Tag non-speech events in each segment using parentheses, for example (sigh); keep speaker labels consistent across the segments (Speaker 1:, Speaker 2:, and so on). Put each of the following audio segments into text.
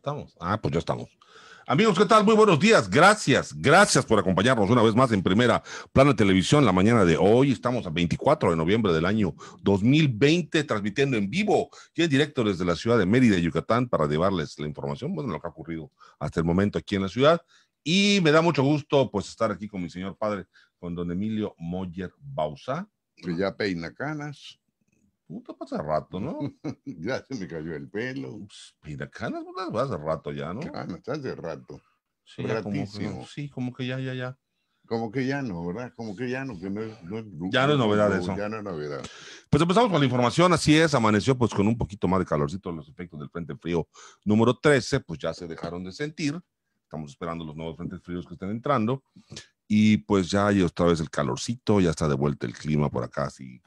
Speaker 1: estamos. Ah, pues ya estamos. Amigos, ¿qué tal? Muy buenos días. Gracias, gracias por acompañarnos una vez más en Primera Plana Televisión la mañana de hoy. Estamos a 24 de noviembre del año 2020, transmitiendo en vivo y en directo desde la ciudad de Mérida, Yucatán, para llevarles la información, bueno, lo que ha ocurrido hasta el momento aquí en la ciudad. Y me da mucho gusto, pues, estar aquí con mi señor padre, con don Emilio Moyer Bausa. Que ya peina canas pasa pasa rato, ¿no? (laughs) ya se me cayó el pelo.
Speaker 2: Mira, canas, puta, pues, hace rato ya, ¿no? Canas, hace rato. Sí, como que,
Speaker 1: sí, como que ya, ya,
Speaker 2: ya. Como que ya no, ¿verdad? Como que ya no, que no, es, Ya no es novedad eso. Ya no es
Speaker 1: novedad. Pues empezamos con la información, así es, amaneció pues con un poquito más de calorcito, los efectos del Frente Frío número 13, pues ya se dejaron de sentir. Estamos esperando los nuevos frentes fríos que estén entrando. Y pues ya hay otra vez el calorcito, ya está de vuelta el clima por acá, así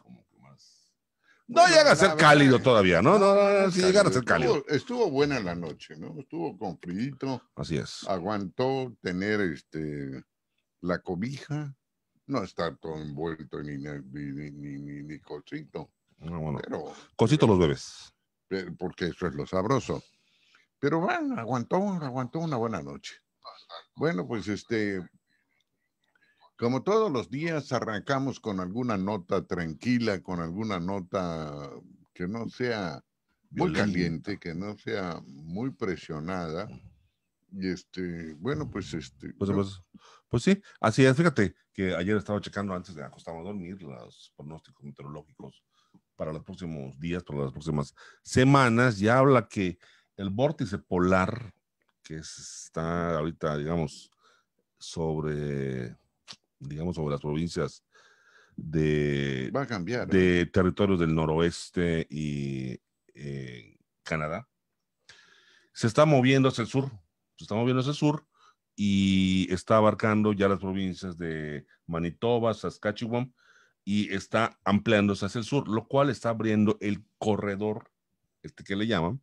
Speaker 2: no llega a ser cálido
Speaker 1: todavía, ¿no? No, no, no, sí a ser cálido.
Speaker 2: Estuvo, buena la noche, ¿no? Estuvo con frío. Así es. Aguantó tener este la cobija, no estar todo envuelto ni, ni, ni, cosito. Ah, pero, cosito los bebés. Porque eso es lo sabroso. Pero bueno, aguantó, aguantó una buena noche. Bueno, pues este, como todos los días arrancamos con alguna nota tranquila, con alguna nota que no sea muy caliente, que no sea muy presionada. Y este, bueno, pues este. Pues, pues,
Speaker 1: pues, sí, así es. Fíjate que ayer estaba checando antes de acostarme a dormir los pronósticos meteorológicos para los próximos días, para las próximas semanas. Ya habla que el vórtice polar que está ahorita, digamos, sobre sobre las provincias de, Va a cambiar, de ¿eh? territorios del noroeste y eh, Canadá, se está moviendo hacia el sur, se está moviendo hacia el sur y está abarcando ya las provincias de Manitoba, Saskatchewan y está ampliándose hacia el sur, lo cual está abriendo el corredor, este que le llaman,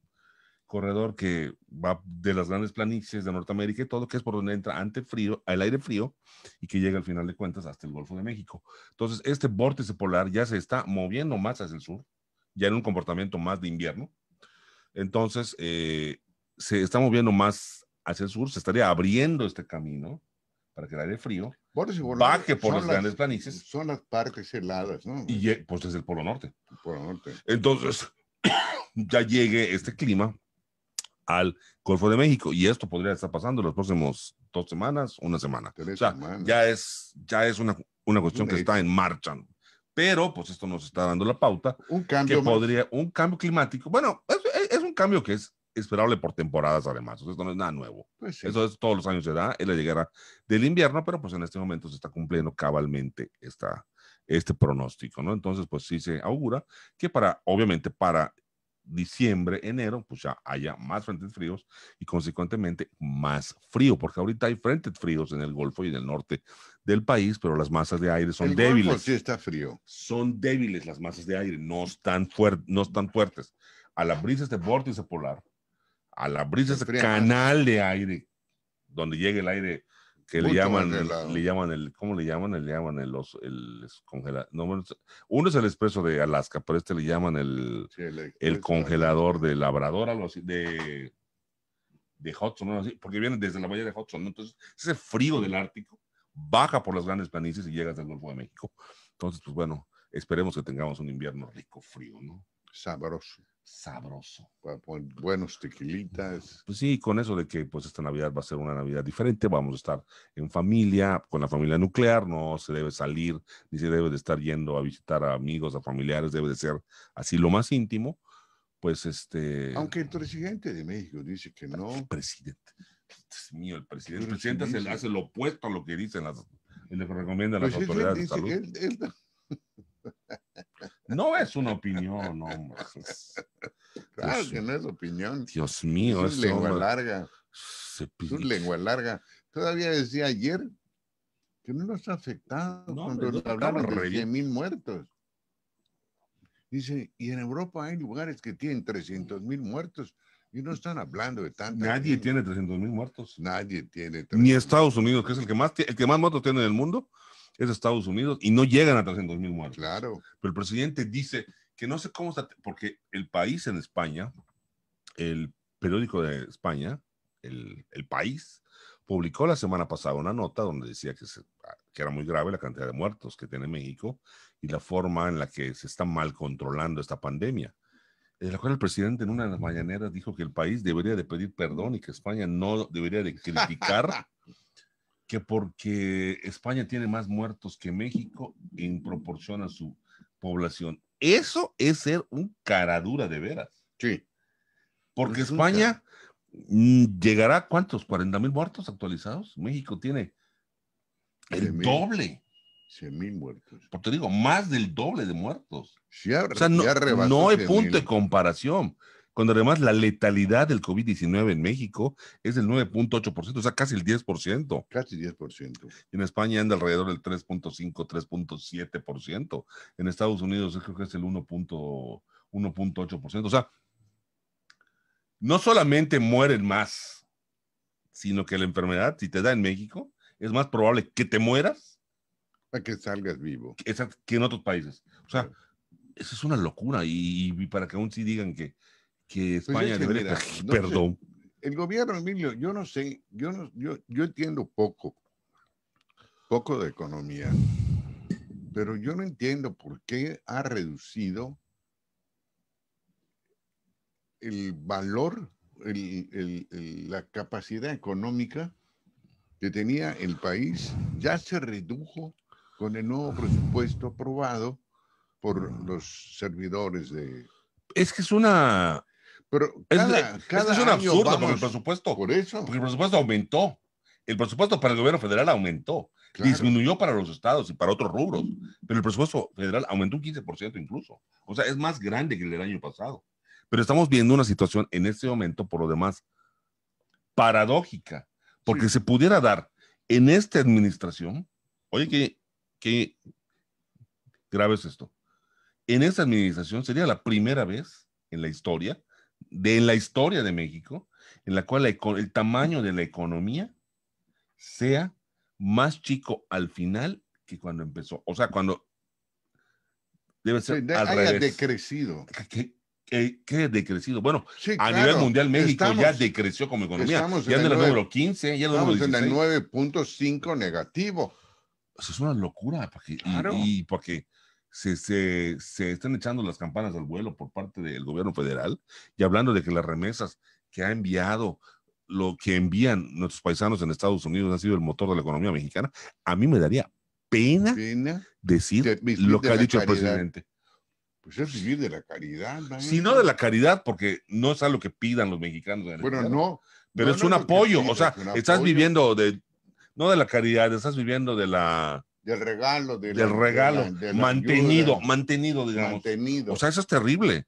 Speaker 1: corredor que va de las grandes planicies de Norteamérica y todo, que es por donde entra ante el frío, al aire frío y que llega al final de cuentas hasta el Golfo de México. Entonces, este vórtice polar ya se está moviendo más hacia el sur, ya en un comportamiento más de invierno. Entonces, eh, se está moviendo más hacia el sur, se estaría abriendo este camino para que el aire frío vórtice
Speaker 2: por las, grandes
Speaker 1: planicies. Son las partes heladas, ¿no? Y pues es el Polo Norte. El Polo Norte. Entonces, (coughs) ya llegue este clima al Golfo de México. Y esto podría estar pasando en los próximos dos semanas, una semana. ya es, ya es una, una cuestión que está en marcha. Pero, pues esto nos está dando la pauta. Un cambio. Que podría, un cambio climático. Bueno, es, un cambio que es esperable por temporadas además. O esto no es nada nuevo. Pues Eso es, todos los años se da, es la llegada del invierno, pero pues en este momento se está cumpliendo cabalmente esta, este pronóstico, ¿no? Entonces, pues sí se augura que para, obviamente, para diciembre, enero, pues ya haya más frentes fríos y consecuentemente más frío, porque ahorita hay frentes fríos en el Golfo y en el norte del país, pero las masas de aire son el débiles. Golfo sí está frío. Son débiles las masas de aire, no están, no están fuertes. A las brisas de este vórtice polar, a las brisas de canal de aire, donde llegue el aire que le llaman, el, le llaman el, ¿cómo le llaman? Le llaman el, los, el congelador. uno es el expreso de Alaska, pero este le llaman el, el, e, congelador de labrador, algo así, de, de Hudson, ¿no? porque viene desde la bahía de Hudson, ¿no? Entonces, ese frío del Ártico baja por las grandes planicies y llega hasta el Golfo de México. Entonces, pues bueno, esperemos que tengamos un invierno rico, frío, ¿no? Sabroso sabroso. Buenos tequilitas. Pues sí, con eso de que pues esta Navidad va a ser una Navidad diferente, vamos a estar en familia, con la familia nuclear, no se debe salir, ni se debe de estar yendo a visitar a amigos, a familiares, debe de ser así lo más íntimo, pues este... Aunque el presidente de México dice que no. El presidente, Dios mío, el presidente, se hace, lo opuesto a lo que dicen las, le a las pues autoridades de
Speaker 2: salud.
Speaker 1: (laughs) No es una opinión, hombre. claro que no es opinión. Dios mío. Es, una lengua larga.
Speaker 2: Es lengua larga. Todavía decía ayer que no nos ha afectado cuando nos hablaron de 100 mil muertos. Dice, y en Europa hay lugares que tienen 300.000 muertos y no están
Speaker 1: hablando de tantos. Nadie tiene 300.000 mil muertos. Nadie tiene. 300, Ni Estados Unidos, que es el que más, el que más muertos tiene en el mundo, es Estados Unidos y no llegan a 300.000 mil muertos. Claro. Pero el presidente dice que no sé cómo está, porque el país en España, el periódico de España, el, país, publicó la semana pasada una nota donde decía que, que era muy grave la cantidad de muertos que tiene México y la forma en la que se está mal controlando esta pandemia De la cual el presidente en una de las mañaneras dijo que el país debería de pedir perdón y que España no debería de criticar (laughs) que porque España tiene más muertos que México en proporción a su población. Eso es ser un caradura de veras. Sí. Porque España mm, llegará a cuántos, 40 mil muertos actualizados. México tiene el doble. 100 mil muertos. Porque te digo, más del doble de muertos. o sea, no, hay punto de comparación cuando además la letalidad del COVID-19 en México es del 9.8%, o sea, casi el 10%. Casi 10%. En España anda alrededor del 3.5, 3.7%. En Estados Unidos creo que es el 1.8%. O sea, no solamente mueren más, sino que la enfermedad, si te da en México, es más probable que te mueras. para que salgas vivo. Que, en otros países. O sea, eso es una locura. Y, y para que aún sí digan que, que pues España Perdón.
Speaker 2: El gobierno, Emilio, yo no sé, yo, no, yo, entiendo poco, poco de economía, pero yo no entiendo por qué ha reducido el valor, la capacidad económica que tenía el país, ya se redujo con el nuevo presupuesto aprobado por
Speaker 1: los servidores de... Es que es una, pero es, eh, un absurdo porque el presupuesto. Por eso. Porque el presupuesto aumentó. El presupuesto para el gobierno federal aumentó. Disminuyó para los estados y para otros rubros. Mm. Pero el presupuesto federal aumentó un 15% incluso. O sea, es más grande que el del año pasado. Pero estamos viendo una situación en este momento, por lo demás, paradójica. Porque se pudiera dar en esta administración. Oye, que qué grave es esto. En esta administración sería la primera vez en la historia de la historia de México en la cual el tamaño de la economía sea más chico al final que cuando empezó. O sea, cuando debe ser al
Speaker 2: decrecido.
Speaker 1: ¿Qué, qué, qué decrecido? Bueno, a nivel mundial México ya decreció como economía. Ya en el número 15, ya en el
Speaker 2: 9.5
Speaker 1: negativo. Eso es una locura. claro. y, y porque se, están echando las campanas al vuelo por parte del gobierno federal y hablando de que las remesas que ha enviado, lo que envían nuestros paisanos en Estados Unidos ha sido el motor de la economía mexicana, a mí me daría pena, decir lo que ha dicho el presidente.
Speaker 2: Pues es vivir de la caridad. sino Si
Speaker 1: no de la caridad, porque no es algo que pidan los mexicanos. bueno, no. Pero es un apoyo, o sea, estás viviendo de, no de la caridad, estás viviendo de la
Speaker 2: del regalo. del regalo. De mantenido,
Speaker 1: mantenido, digamos. Mantenido. O sea, eso es terrible.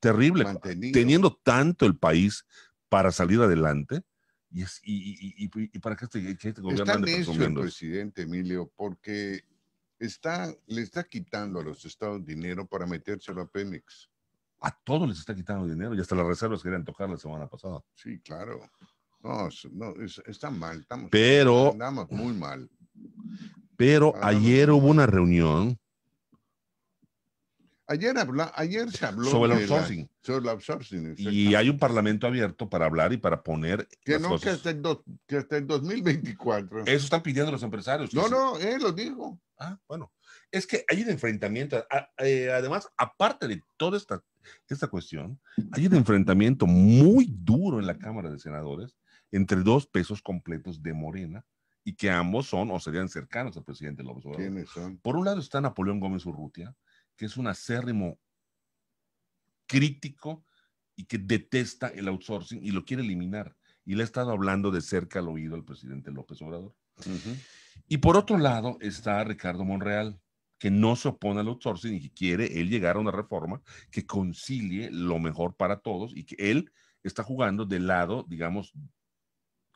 Speaker 1: Terrible. Teniendo tanto el país para salir adelante. Y, para que este, que este gobierno el
Speaker 2: presidente Emilio, porque está, le está quitando a los estados dinero para metérselo a Pemex.
Speaker 1: A todos les está quitando dinero y hasta las reservas querían tocar la semana
Speaker 2: pasada. Sí, claro. No, está mal. Estamos, Pero, muy mal.
Speaker 1: Pero ah, ayer hubo una reunión.
Speaker 2: Ayer, se habló sobre el outsourcing. sobre el outsourcing
Speaker 1: y hay un parlamento abierto para hablar y para poner. Que no, Que,
Speaker 2: hasta el que 2024. Eso están
Speaker 1: pidiendo los empresarios. No, no, él lo dijo. Ah, bueno. Es que hay un enfrentamiento. Eh, además, aparte de toda esta, esta cuestión, hay un enfrentamiento muy duro en la Cámara de Senadores entre dos pesos completos de Morena y que ambos son o serían cercanos al presidente López Obrador. ¿Quiénes son? Por un lado está Napoleón Gómez Urrutia, que es un acérrimo crítico y que detesta el outsourcing y lo quiere eliminar. Y le ha estado hablando de cerca al oído al presidente López Obrador. Y por otro lado está Ricardo Monreal, que no se opone al outsourcing y que quiere él llegar a una reforma que concilie lo mejor para todos y que él está jugando del lado, digamos,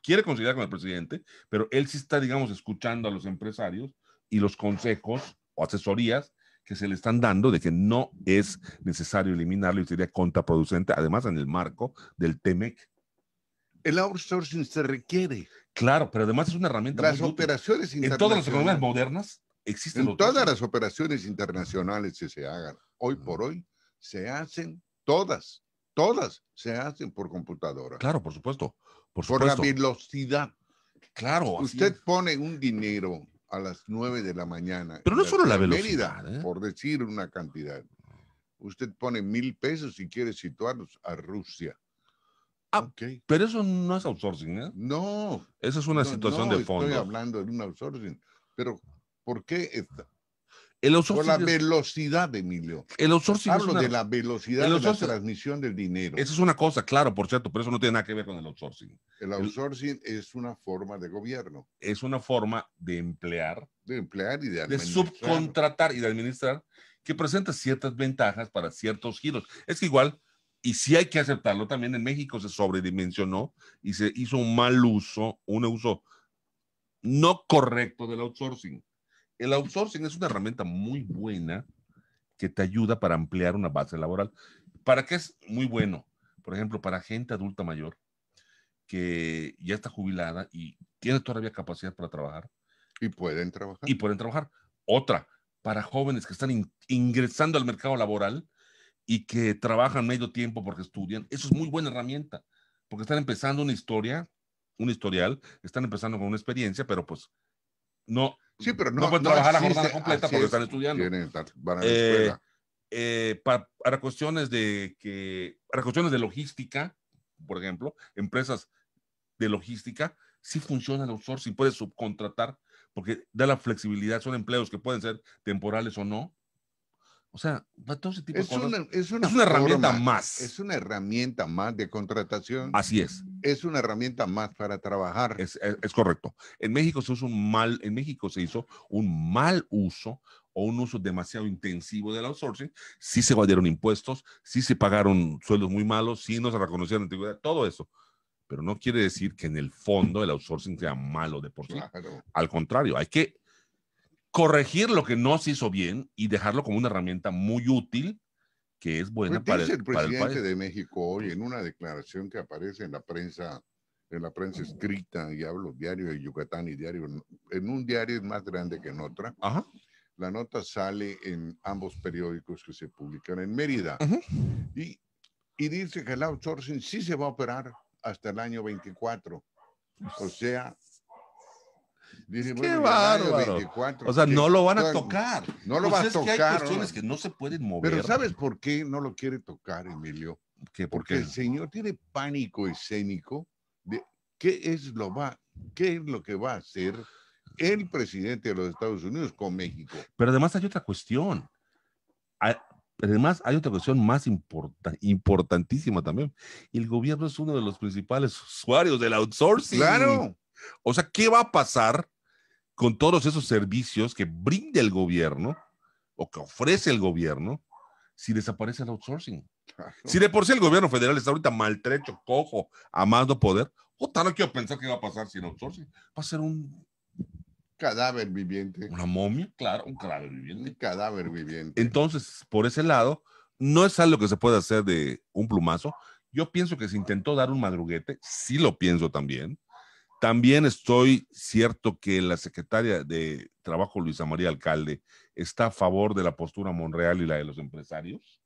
Speaker 1: quiere conciliar con el presidente, pero él sí está, digamos, escuchando a los empresarios y los consejos o asesorías que se le están dando de que no es necesario eliminarlo y sería contraproducente, además en el marco del TEMEC.
Speaker 2: El outsourcing se requiere.
Speaker 1: Claro, pero además es una herramienta. Las operaciones
Speaker 2: En todas las economías
Speaker 1: modernas
Speaker 2: existen. todas las operaciones internacionales que se hagan hoy por hoy, se hacen todas, todas se hacen por computadora. Claro, por
Speaker 1: supuesto. Por, por la
Speaker 2: velocidad. Claro. Usted pone un dinero a las 9 de la mañana. Pero no solo la velocidad. ¿eh? Por decir una cantidad. Usted pone mil pesos si quiere situarlos a Rusia.
Speaker 1: Ah, okay. pero eso no es outsourcing, ¿eh? No. Esa es una situación de fondo. Estoy
Speaker 2: hablando de un outsourcing. Pero, ¿por qué está,
Speaker 1: el outsourcing. Por la velocidad, Emilio. El outsourcing. Hablo de la
Speaker 2: velocidad de la
Speaker 1: transmisión del dinero. eso es una cosa, claro, por cierto, pero eso no tiene nada que ver con el outsourcing. El
Speaker 2: outsourcing es una forma de gobierno.
Speaker 1: Es una forma de emplear. De emplear y de administrar. De subcontratar y de administrar, que presenta ciertas ventajas para ciertos giros. Es que igual, y sí hay que aceptarlo también, en México se sobredimensionó y se hizo un mal uso, un uso no correcto del outsourcing el outsourcing es una herramienta muy buena que te ayuda para ampliar una base laboral. ¿Para qué es muy bueno? Por ejemplo, para gente adulta mayor que ya está jubilada y tiene todavía capacidad para trabajar. Y pueden trabajar. Y pueden trabajar. Otra, para jóvenes que están ingresando al mercado laboral y que trabajan medio tiempo porque estudian. Eso es muy buena herramienta, porque están empezando una historia, un historial, están empezando con una experiencia, pero pues no, Sí, pero no, pueden trabajar la jornada completa porque están estudiando. Eh, eh, para, cuestiones de que, para cuestiones de logística, por ejemplo, empresas de logística, si funciona el si puedes subcontratar porque da la flexibilidad, son empleos que pueden ser temporales o no, o sea, tipo es Una, es una, herramienta más. Es
Speaker 2: una herramienta más de contratación. Así es.
Speaker 1: Es una herramienta más para trabajar. Es, e, correcto. En México se un mal, en México se hizo un mal uso o un uso demasiado intensivo del outsourcing, sí se valieron impuestos, sí se pagaron sueldos muy malos, sí no se reconocieron antigüedad, todo eso. Pero no quiere decir que en el fondo el outsourcing sea malo de por sí. Al contrario, hay que corregir lo que no se hizo bien y dejarlo como una herramienta muy útil que es buena pues para, el, para el presidente
Speaker 2: de México hoy en una declaración que aparece en la prensa en la prensa escrita y hablo diario de Yucatán y diario en un diario es más grande que en otra la nota sale en ambos periódicos que se publican en Mérida y y dice que el outsourcing sí se va a operar hasta el año 24 o sea Dice, o sea, no lo van a tocar. No lo pues van a tocar. Que hay cuestiones que
Speaker 1: no se pueden
Speaker 2: mover. Pero ¿sabes por qué no lo quiere tocar, Emilio? Que Porque el señor tiene pánico escénico de qué es, lo va, qué es lo que va a hacer el presidente de los Estados Unidos con México.
Speaker 1: Pero además hay otra cuestión. además hay otra cuestión más importante importantísima también. El gobierno es uno de los principales usuarios del outsourcing. Claro. O sea, ¿qué va a pasar con todos esos servicios que brinde el gobierno o que ofrece el gobierno si desaparece el outsourcing? Si de por sí el gobierno federal está ahorita maltrecho, cojo, amando poder, no quiero pensar qué va a pasar sin outsourcing. Va a ser un cadáver viviente. Una momia, claro, un cadáver viviente. Un cadáver viviente. Entonces, por ese lado, no es algo que se pueda hacer de un plumazo. Yo pienso que se intentó dar un madruguete, sí lo pienso también. También estoy cierto que la secretaria de Trabajo, Luisa María Alcalde, está a favor de la postura Monreal y la de los empresarios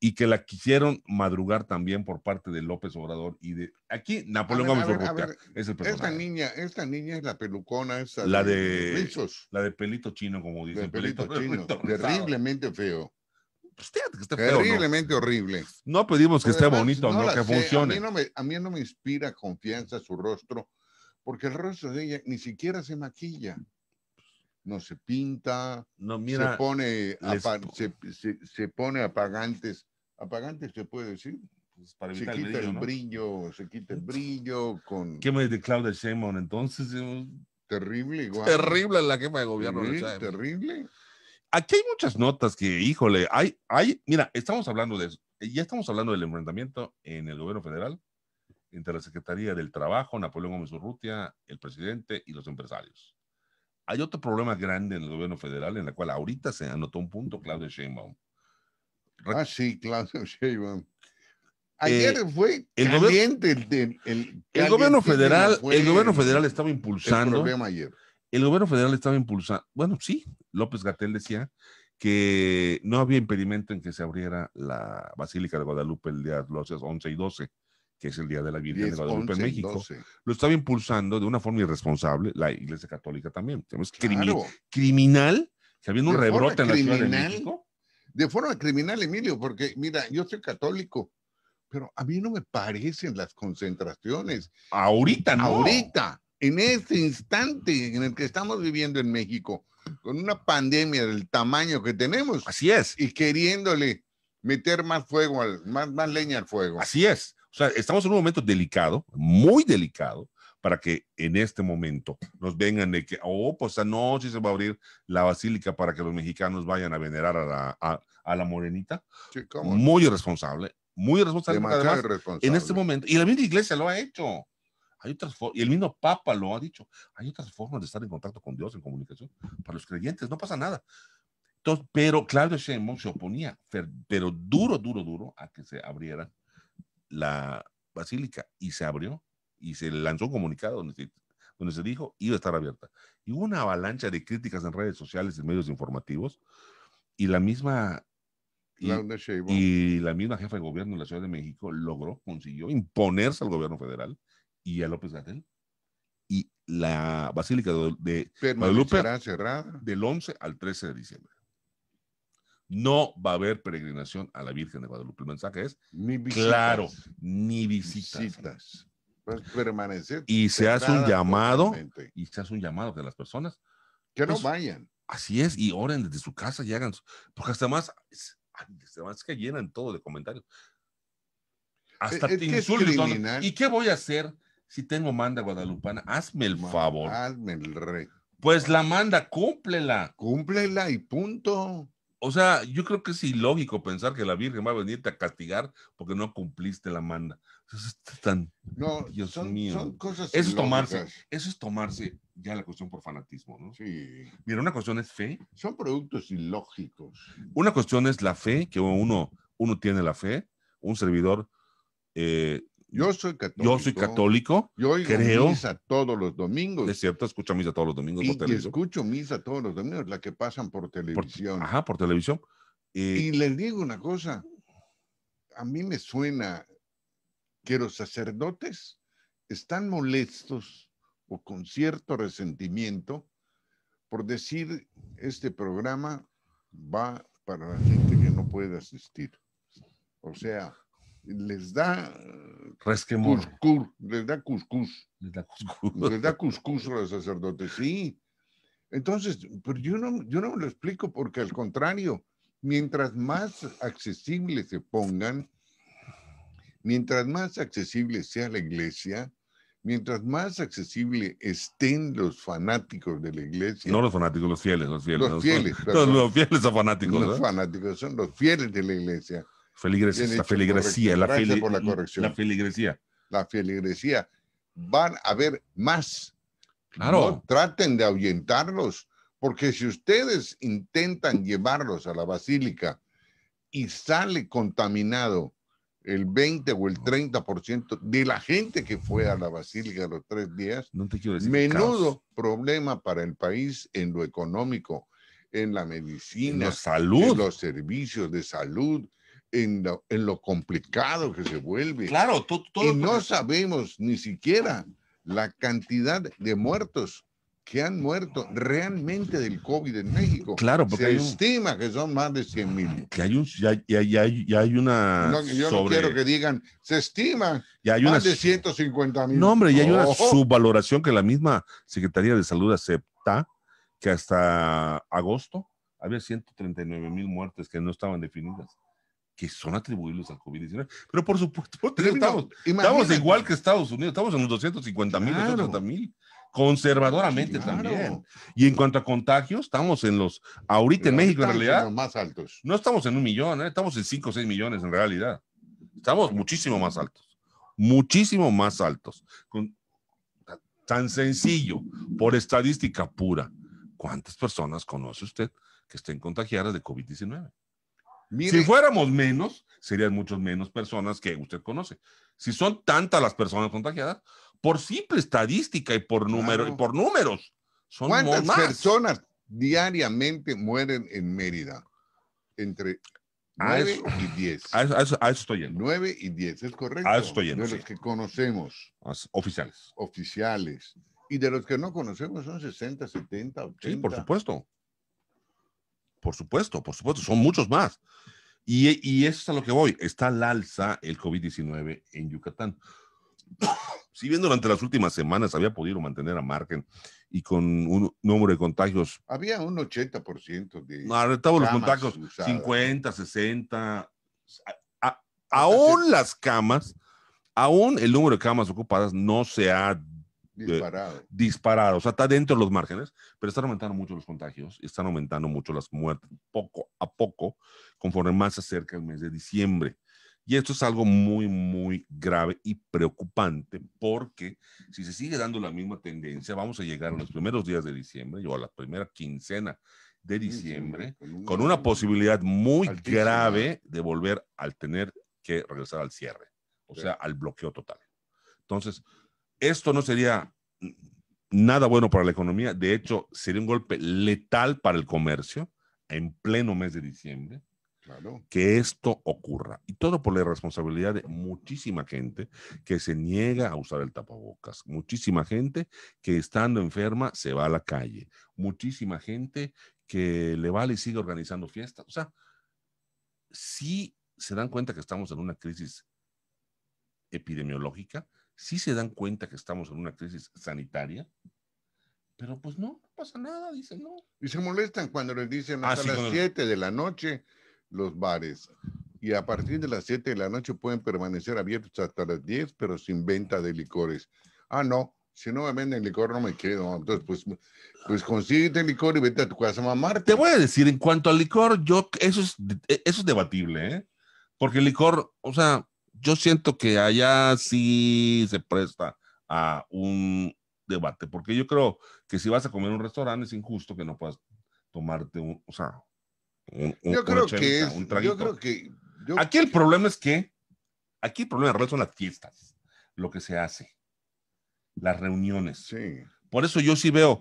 Speaker 1: y que la quisieron madrugar también por parte de López Obrador y de aquí Napoleón Gómez Urrutia Esta
Speaker 2: niña, esta niña es la pelucona esa la de, de
Speaker 1: la de pelito chino como dicen, terriblemente feo.
Speaker 2: Pues terriblemente horrible. No pedimos que esté bonito, no, que funcione. A mí no, me, a mí no me inspira confianza su rostro porque el rostro de ella ni siquiera se maquilla, no se pinta, no, mira, se, pone se, se, pone apagantes, apagantes se puede decir. Pues, para se quita el, brillo, se quita el brillo
Speaker 1: con... ¿Qué de Claudia Sheinbaum entonces? Terrible igual. Terrible la quema de gobierno. Terrible, terrible. Aquí hay muchas notas que, híjole, hay, hay, mira, estamos hablando de eso. Ya estamos hablando del enfrentamiento en el gobierno federal entre la Secretaría del Trabajo, Napoleón Gómez Urrutia, el presidente y los empresarios. Hay otro problema grande en el gobierno federal en el cual ahorita se anotó un punto Claudio Sheinbaum. Ah, sí, Claudio Sheinbaum. Ayer eh, fue el, caliente,
Speaker 2: el, el, gobierno federal, el gobierno federal estaba impulsando. El
Speaker 1: El gobierno federal estaba impulsando. Bueno, sí, López Gatel decía que no había impedimento en que se abriera la Basílica de Guadalupe el día 11 y 12 que es el Día de la Virgen de Guadalupe en México, lo estaba impulsando de una forma irresponsable la Iglesia Católica también. tenemos criminal, que habiendo un rebrote en la Ciudad de México.
Speaker 2: De forma criminal, Emilio, porque mira, yo soy católico, pero a mí no me parecen las concentraciones. Ahorita no. Ahorita, en este instante en el que estamos viviendo en México, con una pandemia del tamaño que tenemos. Así es. Y queriéndole meter más fuego, al, más, más leña al fuego.
Speaker 1: Así es sea, estamos en un momento delicado, muy delicado, para que en este momento nos vengan de que, oh, pues no, si se va a abrir la basílica para que los mexicanos vayan a venerar a la, a, la morenita. muy irresponsable, muy irresponsable, En este momento, y la misma iglesia lo ha hecho. Hay otras y el mismo Papa lo ha dicho, hay otras formas de estar en contacto con Dios, en comunicación, para los creyentes, no pasa nada. Entonces, pero Claudio Sheinbaum se oponía, pero duro, duro, duro a que se abrieran la basílica y se abrió y se lanzó un comunicado donde se, donde se dijo iba a estar abierta. Y hubo una avalancha de críticas en redes sociales y medios informativos y la misma y, la misma jefa de gobierno de la Ciudad de México logró, consiguió imponerse al gobierno federal y a López Gatel. Y la Basílica de, de Guadalupe cerrada del 11 al 13 de diciembre. No va a haber peregrinación a la Virgen de Guadalupe. El mensaje es ni visitas, claro, ni visitas. Pues, permanecer y se hace un llamado y se hace un llamado de las personas que no pues, vayan. Así es, y oren desde su casa y hagan, porque hasta más, hasta más que llenan todo de comentarios. Hasta eh, te insultan. ¿Y qué voy a hacer si tengo manda guadalupana? Hazme el favor. Hazme el rey. Pues la manda, cúmplela. Cúmplela y punto o sea, yo creo que es ilógico pensar que la Virgen va a venirte a castigar porque no cumpliste la manda. Eso es No, Dios mío. cosas eso es tomarse, eso es tomarse ya la cuestión por fanatismo, ¿no? Sí. Mira, una cuestión es fe. Son productos ilógicos. Una cuestión es la fe, que uno, uno tiene la fe, un servidor eh, yo soy católico. Yo soy católico. Yo creo, misa todos los domingos. Es cierto, escucho misa todos los domingos. Y por televisión.
Speaker 2: escucho misa todos los domingos, la que pasan por televisión.
Speaker 1: ajá, por televisión.
Speaker 2: y les digo una cosa, a mí me suena que los sacerdotes están molestos o con cierto resentimiento por decir este programa va para la gente que no puede asistir. O sea, les da eh, resquemor. les da cuscús. Les da cuscús. Les da cuscús a los sacerdotes, sí. Entonces, pero yo no, yo no me lo explico porque al contrario, mientras más accesibles se pongan, mientras más accesible sea la iglesia, mientras más accesible estén los fanáticos de la iglesia. No los
Speaker 1: fanáticos, los fieles, los fieles. Los fieles. Los, fieles a fanáticos. Los
Speaker 2: fanáticos son los fieles de la iglesia
Speaker 1: la feligresía, la, por la, corrección. la feligresía. La
Speaker 2: feligresía. Van a haber más. Claro. traten de ahuyentarlos, porque si ustedes intentan llevarlos a la basílica y sale contaminado el 20 o el 30% de la gente que fue a la basílica los tres días,
Speaker 1: menudo
Speaker 2: problema para el país en lo económico, en la medicina, salud. en los servicios de salud, en lo, en lo complicado que se vuelve. Claro, y no sabemos ni siquiera la cantidad de muertos que han muerto realmente del COVID en México. Claro, porque se estima que son más de 100 mil. Que hay un, ya,
Speaker 1: hay, una... No, yo no quiero que
Speaker 2: digan, se estima ya hay más de 150 mil. No, hombre, ya hay una
Speaker 1: subvaloración que la misma Secretaría de Salud acepta, que hasta agosto había 139 mil muertes que no estaban definidas que son atribuibles al COVID-19. Pero por supuesto, estamos, igual que Estados Unidos, estamos en los 250 mil, mil, conservadoramente también. Y en cuanto a contagios, estamos en los, ahorita en México en realidad, más altos. No estamos en un millón, ¿eh? estamos en 5 o 6 millones en realidad. Estamos muchísimo más altos, muchísimo más altos. tan sencillo, por estadística pura, ¿cuántas personas conoce usted que estén contagiadas de COVID-19? si fuéramos menos, serían muchos menos personas que usted conoce. Si son tantas las personas contagiadas, por simple estadística y por número y por números, son ¿Cuántas más?
Speaker 2: personas
Speaker 1: diariamente mueren en Mérida? Entre 9 y
Speaker 2: 10. A eso, estoy yendo. 9 y 10, es correcto. A eso estoy De los que conocemos.
Speaker 1: Oficiales. Oficiales.
Speaker 2: Y de los que no conocemos son 60, 70,
Speaker 1: 80. Sí, por supuesto por supuesto, por supuesto, son muchos más. Y, eso es a lo que voy. Está al alza el COVID-19 en Yucatán. (coughs) si bien durante las últimas semanas había podido mantener a margen y con un número de contagios.
Speaker 2: Había un 80% de. No, los contagios,
Speaker 1: 50, 60. aún las camas, aún el número de camas ocupadas no se ha Disparado. disparado. O sea, está dentro de los márgenes, pero están aumentando mucho los contagios, y están aumentando mucho las muertes, poco a poco, conforme más se acerca el mes de diciembre. Y esto es algo muy, muy grave y preocupante porque si se sigue dando la misma tendencia, vamos a llegar a los primeros días de diciembre o a la primera quincena de diciembre con una posibilidad muy grave de volver al tener que regresar al cierre, o sea, al bloqueo total. Entonces, esto no sería nada bueno para la economía, de hecho sería un golpe letal para el comercio en pleno mes de diciembre. Claro. Que esto ocurra. Y todo por la irresponsabilidad de muchísima gente que se niega a usar el tapabocas. Muchísima gente que estando enferma se va a la calle. Muchísima gente que le vale y sigue organizando fiestas. O sea, si se dan cuenta que estamos en una crisis epidemiológica, sí se dan cuenta que estamos en una crisis sanitaria, pero pues no, no pasa nada,
Speaker 2: dicen no. Y se molestan cuando les dicen ah, hasta las 7 de la noche los bares. Y a partir de las 7 de la noche pueden permanecer abiertos hasta las 10, pero sin venta de licores. Ah, no, si no me venden licor no me quedo. Entonces, pues, pues consíguete
Speaker 1: licor y vete a tu casa a Te voy a decir, en cuanto al licor, yo, eso es, eso es debatible, ¿eh? Porque el licor, o sea, yo siento que allá sí se presta a un debate, porque yo creo que si vas a comer en un restaurante es injusto que no puedas tomarte un, o yo, creo que es, creo que aquí el problema es que, aquí el problema real son las fiestas, lo que se hace, las reuniones. Por eso yo sí veo,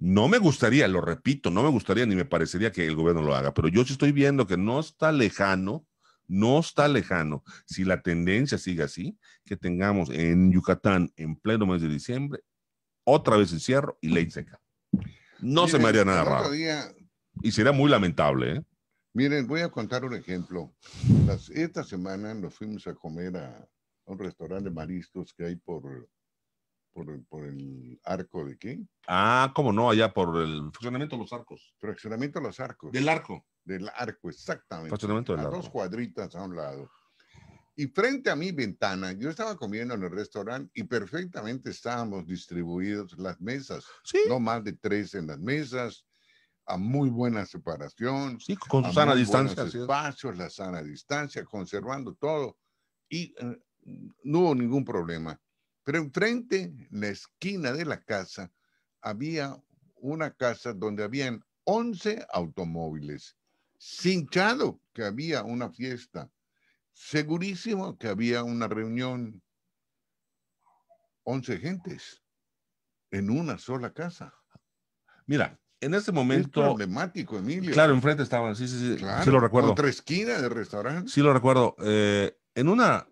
Speaker 1: no me gustaría, lo repito, no me gustaría ni me parecería que el gobierno lo haga, pero yo sí estoy viendo que no está lejano no está lejano, si la tendencia sigue así, que tengamos en Yucatán en pleno mes de diciembre otra vez encierro y ley seca. No se me haría nada raro. y sería muy lamentable. ¿eh?
Speaker 2: Miren, voy a contar un ejemplo. esta semana nos fuimos a comer a un restaurante de mariscos que hay por, por, el arco de qué?
Speaker 1: Ah, cómo no, allá por el
Speaker 2: funcionamiento de los arcos. Fraccionamiento de los arcos. Del arco del arco, exactamente. A dos cuadritas a un lado. Y frente a mi ventana, yo estaba comiendo en el restaurante y perfectamente estábamos distribuidos las mesas. No más de tres en las mesas, a muy buena separación. Sí, con a sana distancia. espacios, la sana distancia, conservando todo. Y eh, no hubo ningún problema. Pero enfrente, en la esquina de la casa, había una casa donde habían 11 automóviles cinchado que había una fiesta, segurísimo que había una reunión, 11 gentes en una sola casa.
Speaker 1: Mira, en ese momento. Es
Speaker 2: problemático,
Speaker 1: Emilio. Claro, enfrente estaban, sí, sí, sí. Claro, sí lo recuerdo. Otra
Speaker 2: esquina del restaurante.
Speaker 1: Sí lo recuerdo. Eh, en una.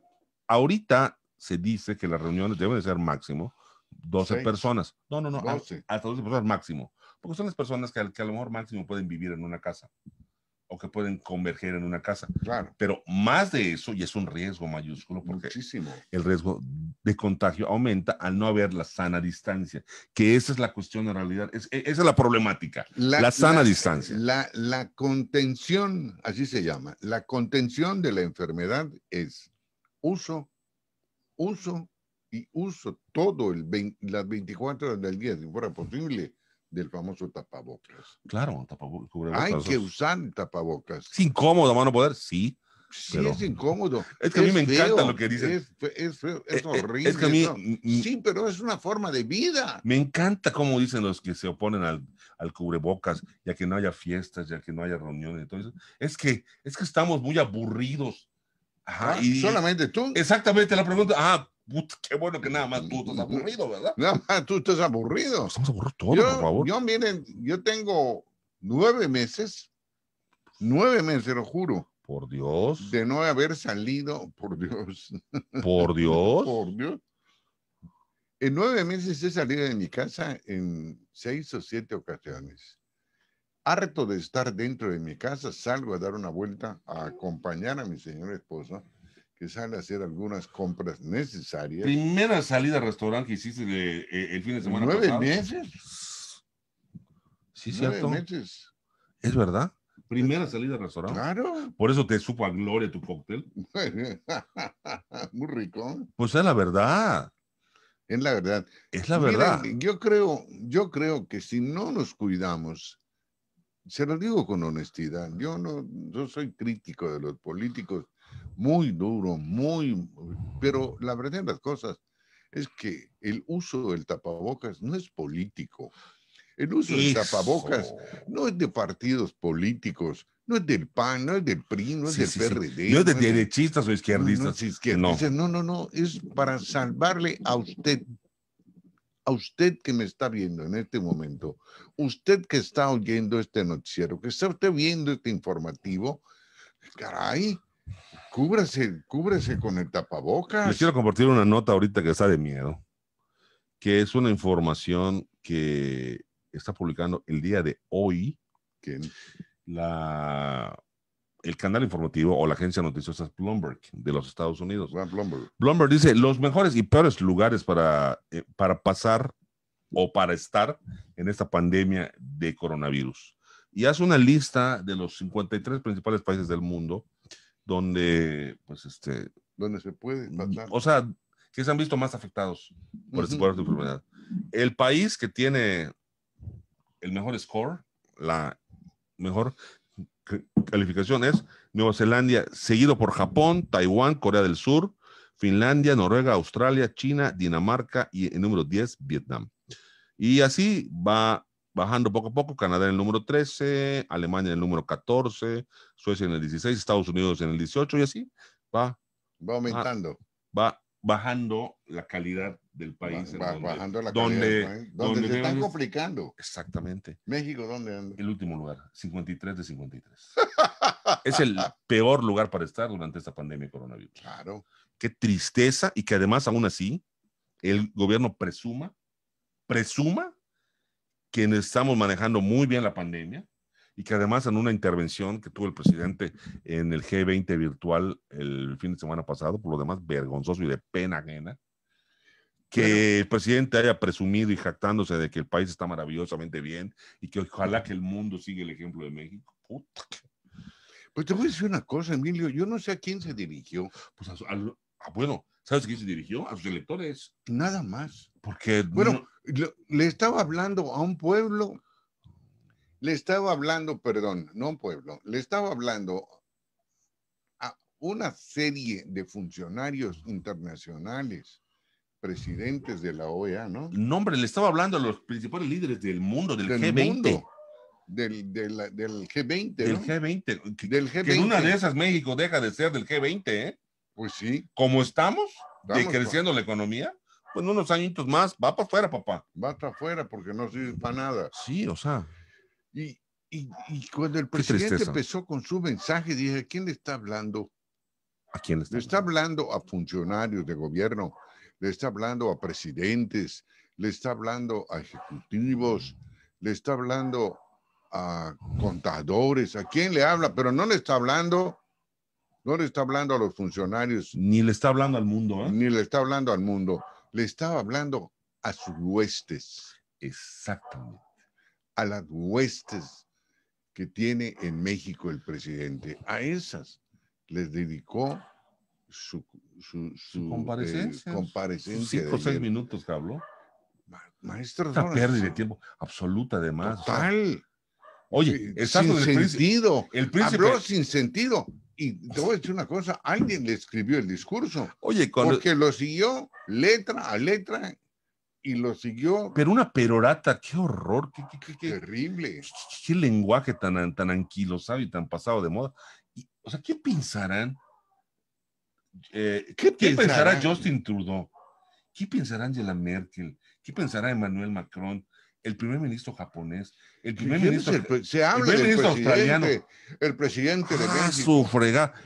Speaker 1: Ahorita se dice que las reuniones deben de ser máximo 12 personas. No, no, no. Hasta 12 personas máximo. Porque son las personas que, que a lo mejor máximo pueden vivir en una casa que pueden converger en una casa. Claro. Pero más de eso, y es un riesgo mayúsculo, porque Muchísimo. el riesgo de contagio aumenta al no haber la sana distancia, que esa es la cuestión en realidad, e, esa es la problemática, la, sana distancia.
Speaker 2: La, contención, así se llama, la contención de la enfermedad es uso, uso y uso todo el las 24 horas del día, si fuera posible, del famoso tapabocas.
Speaker 1: Claro, tapabocas. Hay que usar tapabocas. Es incómodo, mano, poder, sí. Sí, es
Speaker 2: incómodo. Es que a mí me encanta lo que dicen. Es, feo, es horrible. Eh, eh, que a mí, sí, pero es una forma de vida.
Speaker 1: Me encanta cómo dicen los que se oponen al, cubrebocas, ya que no haya fiestas, ya que no haya reuniones. Entonces, es que, es que estamos muy aburridos. Ajá, ah, y, solamente tú. Exactamente la pregunta. Ah, qué bueno que nada más tú estás aburrido, ¿verdad? (laughs)
Speaker 2: Nada más tú estás aburrido. Estamos aburridos todos, por favor. Yo, miren, yo tengo nueve meses, nueve meses, lo juro. Por
Speaker 1: Dios.
Speaker 2: De no haber salido, por Dios. (laughs) Por Dios. por Dios. En nueve meses he salido de mi casa en seis o siete ocasiones. Harto de estar dentro de mi casa, salgo a dar una vuelta a acompañar a mi señor esposo a hacer algunas compras necesarias. Primera
Speaker 1: salida al restaurante que hiciste eh, el fin de semana ¿Nueve
Speaker 2: meses? Sí, ¿Nueve meses.
Speaker 1: Es verdad. Primera salida al restaurante. Claro. Por eso te supo a gloria tu cóctel.
Speaker 2: (laughs) Muy rico.
Speaker 1: Pues es la verdad.
Speaker 2: Es la verdad. Es la verdad. yo creo, yo creo que si no nos cuidamos, se lo digo con honestidad, yo no, yo soy crítico de los políticos muy duro, muy... Pero la verdad de las cosas es que el uso del tapabocas no es político. El uso del tapabocas no es de partidos políticos, no es del PAN, no es del PRI, no es del PRD. No es de derechistas
Speaker 1: o izquierdistas. No, no,
Speaker 2: no, no, no, es para salvarle a usted a usted que me está viendo en este momento, usted que está oyendo este noticiero, que está usted viendo este informativo, caray, Cúbrase, cúbrese con el tapabocas. Les
Speaker 1: quiero compartir una nota ahorita que está de miedo, que es una información que está publicando el día de hoy. La, el canal informativo o la agencia noticiosa Bloomberg de los Estados Unidos. Ah, Bloomberg. dice los mejores y peores lugares para, eh, para pasar o para estar en esta pandemia de coronavirus. Y hace una lista de los 53 principales países del mundo donde, pues este...
Speaker 2: Donde se puede matar, O
Speaker 1: sea, que se han visto más afectados por, esta enfermedad. El país que tiene el mejor score, la mejor calificación es Nueva Zelanda, seguido por Japón, Taiwán, Corea del Sur, Finlandia, Noruega, Australia, China, Dinamarca y en número 10, Vietnam. Y así va bajando poco a poco, Canadá en el número 13, Alemania en el número 14, Suecia en el 16, Estados Unidos en el 18 y así va. Va aumentando. Va bajando la calidad del país. Va bajando la calidad donde, del país. Donde, se están complicando. Exactamente. México, ¿dónde anda? El último lugar, 53 de 53. es el peor lugar para estar durante esta pandemia de coronavirus. Claro. Qué tristeza y que además aún así el gobierno presuma, presuma quienes estamos manejando muy bien la pandemia y que además en una intervención que tuvo el presidente en el G20 virtual el fin de semana pasado, por lo demás vergonzoso y de pena ajena, que el presidente haya presumido y jactándose de que el país está maravillosamente bien y que ojalá que el mundo siga el ejemplo de México. Puta. Pues te voy a decir una cosa, Emilio, yo no sé a quién se dirigió. Pues a, bueno, ¿sabes a quién se dirigió? A sus electores.
Speaker 2: Nada más.
Speaker 1: Porque bueno,
Speaker 2: le estaba hablando a un pueblo, le estaba hablando, perdón, no un pueblo, le estaba hablando a una serie de funcionarios internacionales, presidentes de la OEA, ¿no?
Speaker 1: No, hombre, le estaba hablando a los principales líderes del mundo, del, G20.
Speaker 2: del, G20. Del g G20. Que, del en una de esas México deja
Speaker 1: de ser del G20, ¿eh? Pues sí. ¿Cómo estamos? ¿Decreciendo la economía? pues unos añitos más, va para afuera, papá.
Speaker 2: Va para afuera porque no sirve para nada. Sí, o sea. Y, cuando el presidente empezó con su mensaje, dije, ¿a quién le está hablando? ¿A quién le está, le está hablando? a funcionarios de gobierno, le está hablando a presidentes, le está hablando a ejecutivos, le está hablando a contadores, ¿a quién le habla? Pero no le está hablando, no le está hablando a los funcionarios. Ni le está hablando al mundo, ¿eh? Ni le está hablando al mundo. Le estaba hablando a sus huestes. Exactamente. A las huestes que tiene en México el presidente. A esas les dedicó su, eh, comparecencia. cinco o seis
Speaker 1: minutos que habló. maestro. Una pérdida de tiempo absoluta, además. Total. oye, está sin sentido. El príncipe, habló sin sentido. Y te voy
Speaker 2: a decir una cosa, alguien le escribió el discurso. Oye, Porque lo siguió letra a letra
Speaker 1: y lo siguió. Pero una perorata, qué horror, qué, qué, terrible. Qué, lenguaje tan, tan anquilosado y tan pasado de moda. o sea, ¿qué pensarán? Eh, ¿Qué, pensará Justin Trudeau? ¿Qué pensará Angela Merkel? ¿Qué pensará Emmanuel Macron? el primer ministro japonés, el primer ministro, se pues, habla australiano, el presidente de ah, México,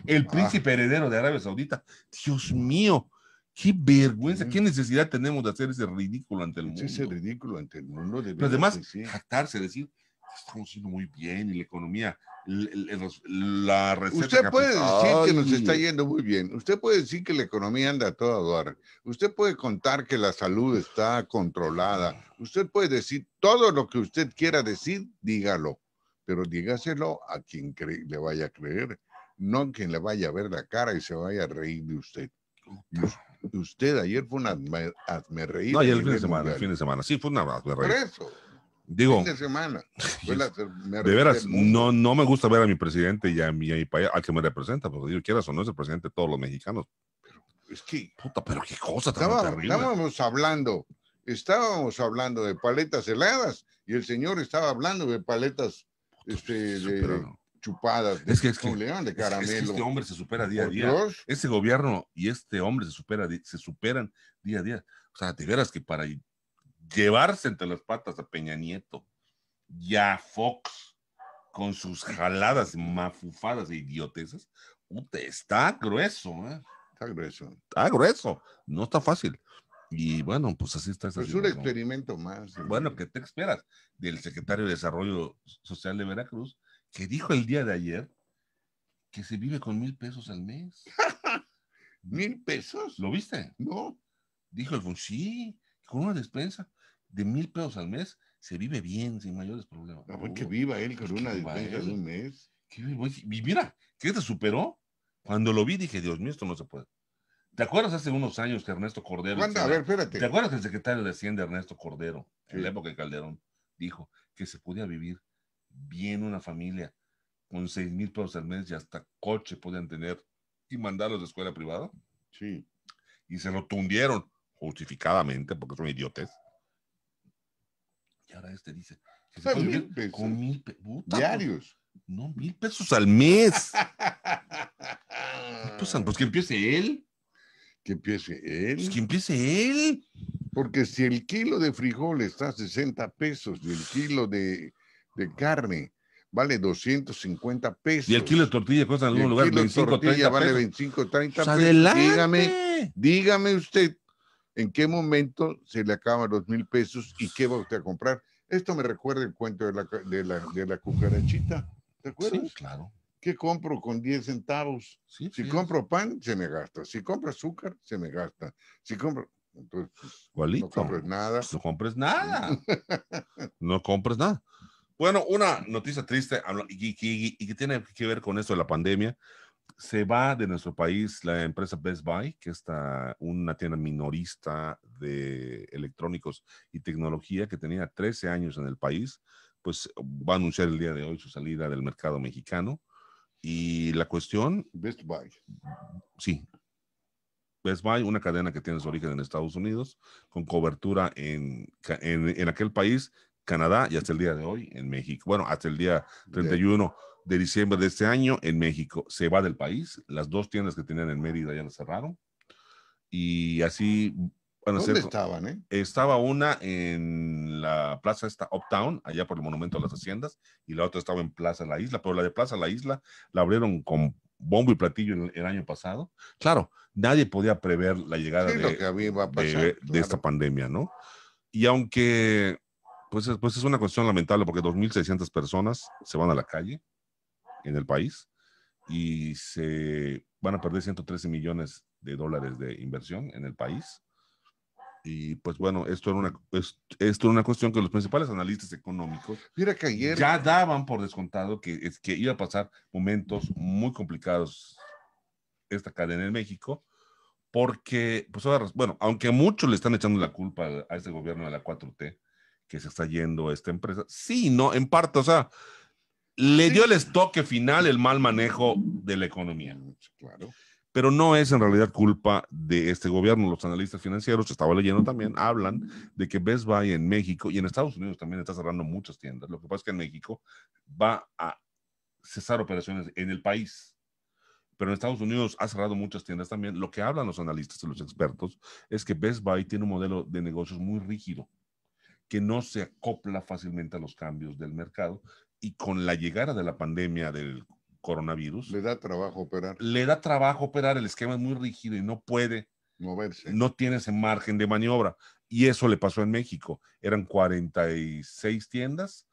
Speaker 1: el ah. príncipe heredero de Arabia Saudita. Dios mío, qué vergüenza, qué necesidad tenemos de hacer ese ridículo ante el mundo. Ese ridículo ante el mundo. Pero además, jactarse, decir, estamos yendo muy bien y la economía, la receta Usted puede decir que nos está
Speaker 2: yendo muy bien, usted puede decir que la economía anda a toda usted puede contar que la salud está controlada, usted puede decir todo lo que usted quiera decir, dígalo, pero dígaselo a quien le vaya a creer, no a quien le vaya a ver la cara y se vaya a reír de usted. Usted ayer fue una me el fin de
Speaker 1: semana, Sí, fue una Digo, (laughs) de
Speaker 2: veras, no,
Speaker 1: no me gusta ver a mi presidente y a mi, país, al que me representa, porque digo, quieras o no es el presidente de todos los mexicanos. Pero
Speaker 2: es que. Puta, pero qué cosa Estábamos hablando, estábamos hablando de paletas heladas y el señor estaba hablando de
Speaker 1: paletas este,
Speaker 2: chupadas
Speaker 1: de, es que, este hombre se supera día a día. Ese gobierno y este hombre se, supera, se superan día a día. O sea, de veras que para llevarse entre las patas a Peña Nieto y a Fox con sus jaladas, mafufadas e idiotesas, está grueso, ¿eh? Está grueso. Está grueso, no está fácil. Y bueno, pues así está. es un experimento más. Bueno, ¿qué te esperas del secretario de Desarrollo Social de Veracruz, que dijo el día de ayer que se vive con mil pesos al mes? (laughs) ¿Mil pesos? ¿Lo viste? No. Dijo el sí, con una despensa de mil pesos al mes, se vive bien, sin mayores problemas. Ah, que oh, viva él con pues, una de un mes. Pues, y mira, que te superó. Cuando lo vi dije, Dios mío, esto no se puede. ¿Te acuerdas hace unos años que Ernesto Cordero... ¿Cuándo? A ver, espérate. ¿Te acuerdas que el secretario de Hacienda, Ernesto Cordero, en la época de Calderón, dijo que se podía vivir bien una familia con seis mil pesos al mes y hasta coche podían tener y mandarlos de escuela privada? Sí. Y se lo tundieron, justificadamente, porque son idiotes a este dice. se mil pesos. Con mil pesos. Pues, Diarios. No, mil pesos al mes. (laughs) pues, pues que empiece él. Que empiece él. Pues, que empiece él.
Speaker 2: Porque si el kilo de frijoles está a 60 pesos y el kilo de, de carne vale 250 pesos. Y el kilo de
Speaker 1: tortilla cuesta en algún lugar 25, 30 vale 25, 30 pues, pesos. Dígame,
Speaker 2: dígame usted en qué momento se le acaban los mil pesos y qué va usted a comprar. Esto me recuerda el cuento de la, de la, cucarachita. ¿Te acuerdas? Sí, claro. ¿Qué compro con 10 centavos? si compro pan, se me gasta. Si compro azúcar, se me gasta. Si compro... Entonces,
Speaker 1: No compres nada. No compres nada. no compres nada. Bueno, una noticia triste y, que tiene que ver con esto de la pandemia se va de nuestro país la empresa Best Buy, que es una tienda minorista de electrónicos y tecnología que tenía 13 años en el país, pues va a anunciar el día de hoy su salida del mercado mexicano. Y la cuestión... Best Buy. Sí. Best Buy, una cadena que tiene su origen en Estados Unidos, con cobertura en, en, aquel país, Canadá y hasta el día de hoy en México. Bueno, hasta el día 31 de diciembre de este año en México. Se va del país. Las dos tiendas que tenían en Mérida ya las cerraron. Y así bueno ¿Dónde estaban, eh? Estaba una en la plaza esta Uptown, allá por el Monumento a las Haciendas, y la otra estaba en Plaza La Isla, pero la de Plaza La Isla la abrieron con bombo y platillo el, el año pasado. Claro, nadie podía prever la llegada de, esta pandemia, ¿no? Y aunque, pues, pues es una cuestión lamentable porque 2.600 personas se van a la calle, en el país y se van a perder 113 millones de dólares de inversión en el país. Y pues bueno, esto era una, esto, una cuestión que los principales analistas económicos Mira que ayer... ya daban por descontado que, es que iba a pasar momentos muy complicados esta cadena en México, porque, pues ahora, bueno, aunque muchos le están echando la culpa a, a este gobierno de la 4T, que se está yendo esta empresa, sí, no, en parte, o sea, le dio el estoque final el mal manejo de la economía. Mm, claro. Pero no es en realidad culpa de este gobierno. Los analistas financieros, estaba leyendo también, hablan de que Best Buy en México y en Estados Unidos también está cerrando muchas tiendas. Lo que pasa es que en México va a cesar operaciones en el país. Pero en Estados Unidos ha cerrado muchas tiendas también. Lo que hablan los analistas y los expertos es que Best Buy tiene un modelo de negocios muy rígido que no se acopla fácilmente a los cambios del mercado y con la llegada de la pandemia del coronavirus. Le da trabajo operar. Le da trabajo operar, el esquema es muy rígido y no puede moverse. No tiene ese margen de maniobra. Y eso le pasó en México. Eran 46 tiendas,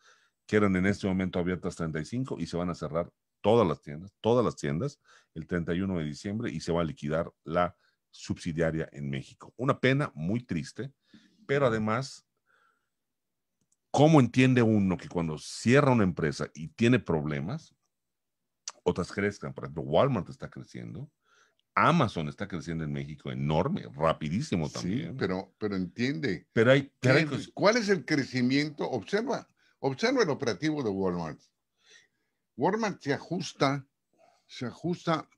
Speaker 1: que eran en este momento abiertas 35 y se van a cerrar todas las tiendas, todas las tiendas, el 31 de diciembre y se va a liquidar la subsidiaria en México. Una pena muy triste, pero además ¿Cómo entiende uno que cuando cierra una empresa y tiene problemas, otras crezcan? Por ejemplo, Walmart está creciendo, Amazon está creciendo en México enorme, rapidísimo también. Sí, pero, pero
Speaker 2: entiende. Pero hay, ¿Cuál es el crecimiento? Observa, observa el operativo de Walmart. Walmart se ajusta, se ajusta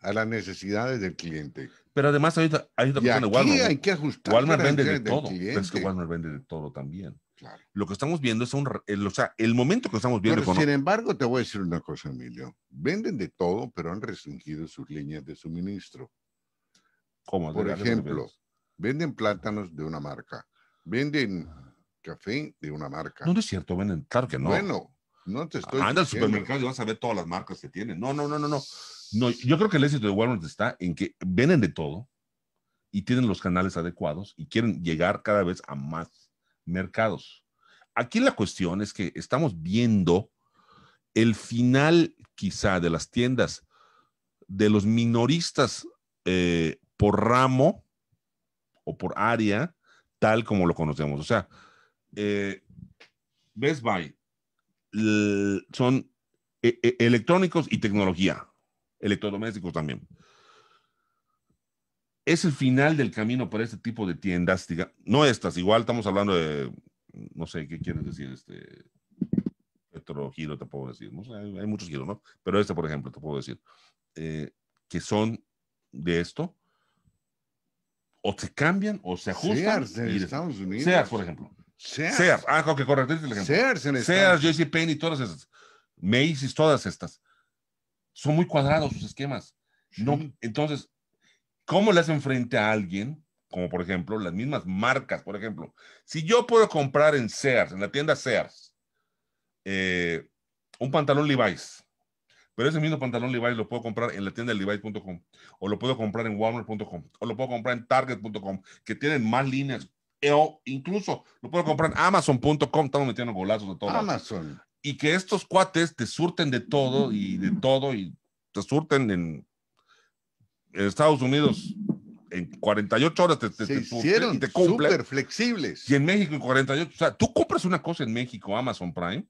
Speaker 1: a las necesidades del cliente. Pero además hay otra, hay otra Walmart. Hay que ajustar Walmart vende de todo. es que Walmart vende de todo también. Lo que estamos viendo es un, el, o sea, el momento que estamos viendo. sin embargo, te voy a decir una cosa, Emilio. Venden de todo, pero han restringido
Speaker 2: sus líneas de suministro.
Speaker 1: como Por ejemplo,
Speaker 2: venden plátanos de una marca, venden café de una marca. No, es
Speaker 1: cierto, venden, claro que no. Bueno, no te estoy. Anda al supermercado y vas a ver todas las marcas que tienen. No, no, no, no, no. No, yo creo que el éxito de Walmart está en que venden de todo y tienen los canales adecuados y quieren llegar cada vez a más mercados. Aquí la cuestión es que estamos viendo el final quizá de las tiendas de los minoristas eh, por ramo o por área, tal como lo conocemos. O sea, eh, Best Buy son eh, electrónicos y tecnología, electrodomésticos también es el final del camino para este tipo de tiendas, no estas, igual estamos hablando de, no sé, ¿qué quieres decir? Este, otro giro, te puedo decir, no hay, muchos giros, ¿no? Pero este, por ejemplo, te puedo decir, eh, que son de esto, o se cambian o se ajustan. Sears en Estados Unidos. Sears, por ejemplo. Sears. Sears. Ah, ok, correcto. Este el ejemplo. Sears Sears, JCPenney, todas esas. Macy's, todas estas. Son muy cuadrados sus esquemas. No, entonces, ¿Cómo le hacen frente a alguien? Como por ejemplo, las mismas marcas, por ejemplo. Si yo puedo comprar en Sears, en la tienda Sears, eh, un pantalón Levi's, pero ese mismo pantalón Levi's lo puedo comprar en la tienda Levi's.com, o lo puedo comprar en Walmart.com, o lo puedo comprar en Target.com, que tienen más líneas, o incluso lo puedo comprar en Amazon.com, estamos metiendo golazos a todo. Amazon. Y que estos cuates te surten de todo y de todo y te surten en en Estados Unidos en 48 horas te, te, se hicieron te, super flexibles. Y en México en 48, o sea, tú compras una cosa en México, Amazon Prime,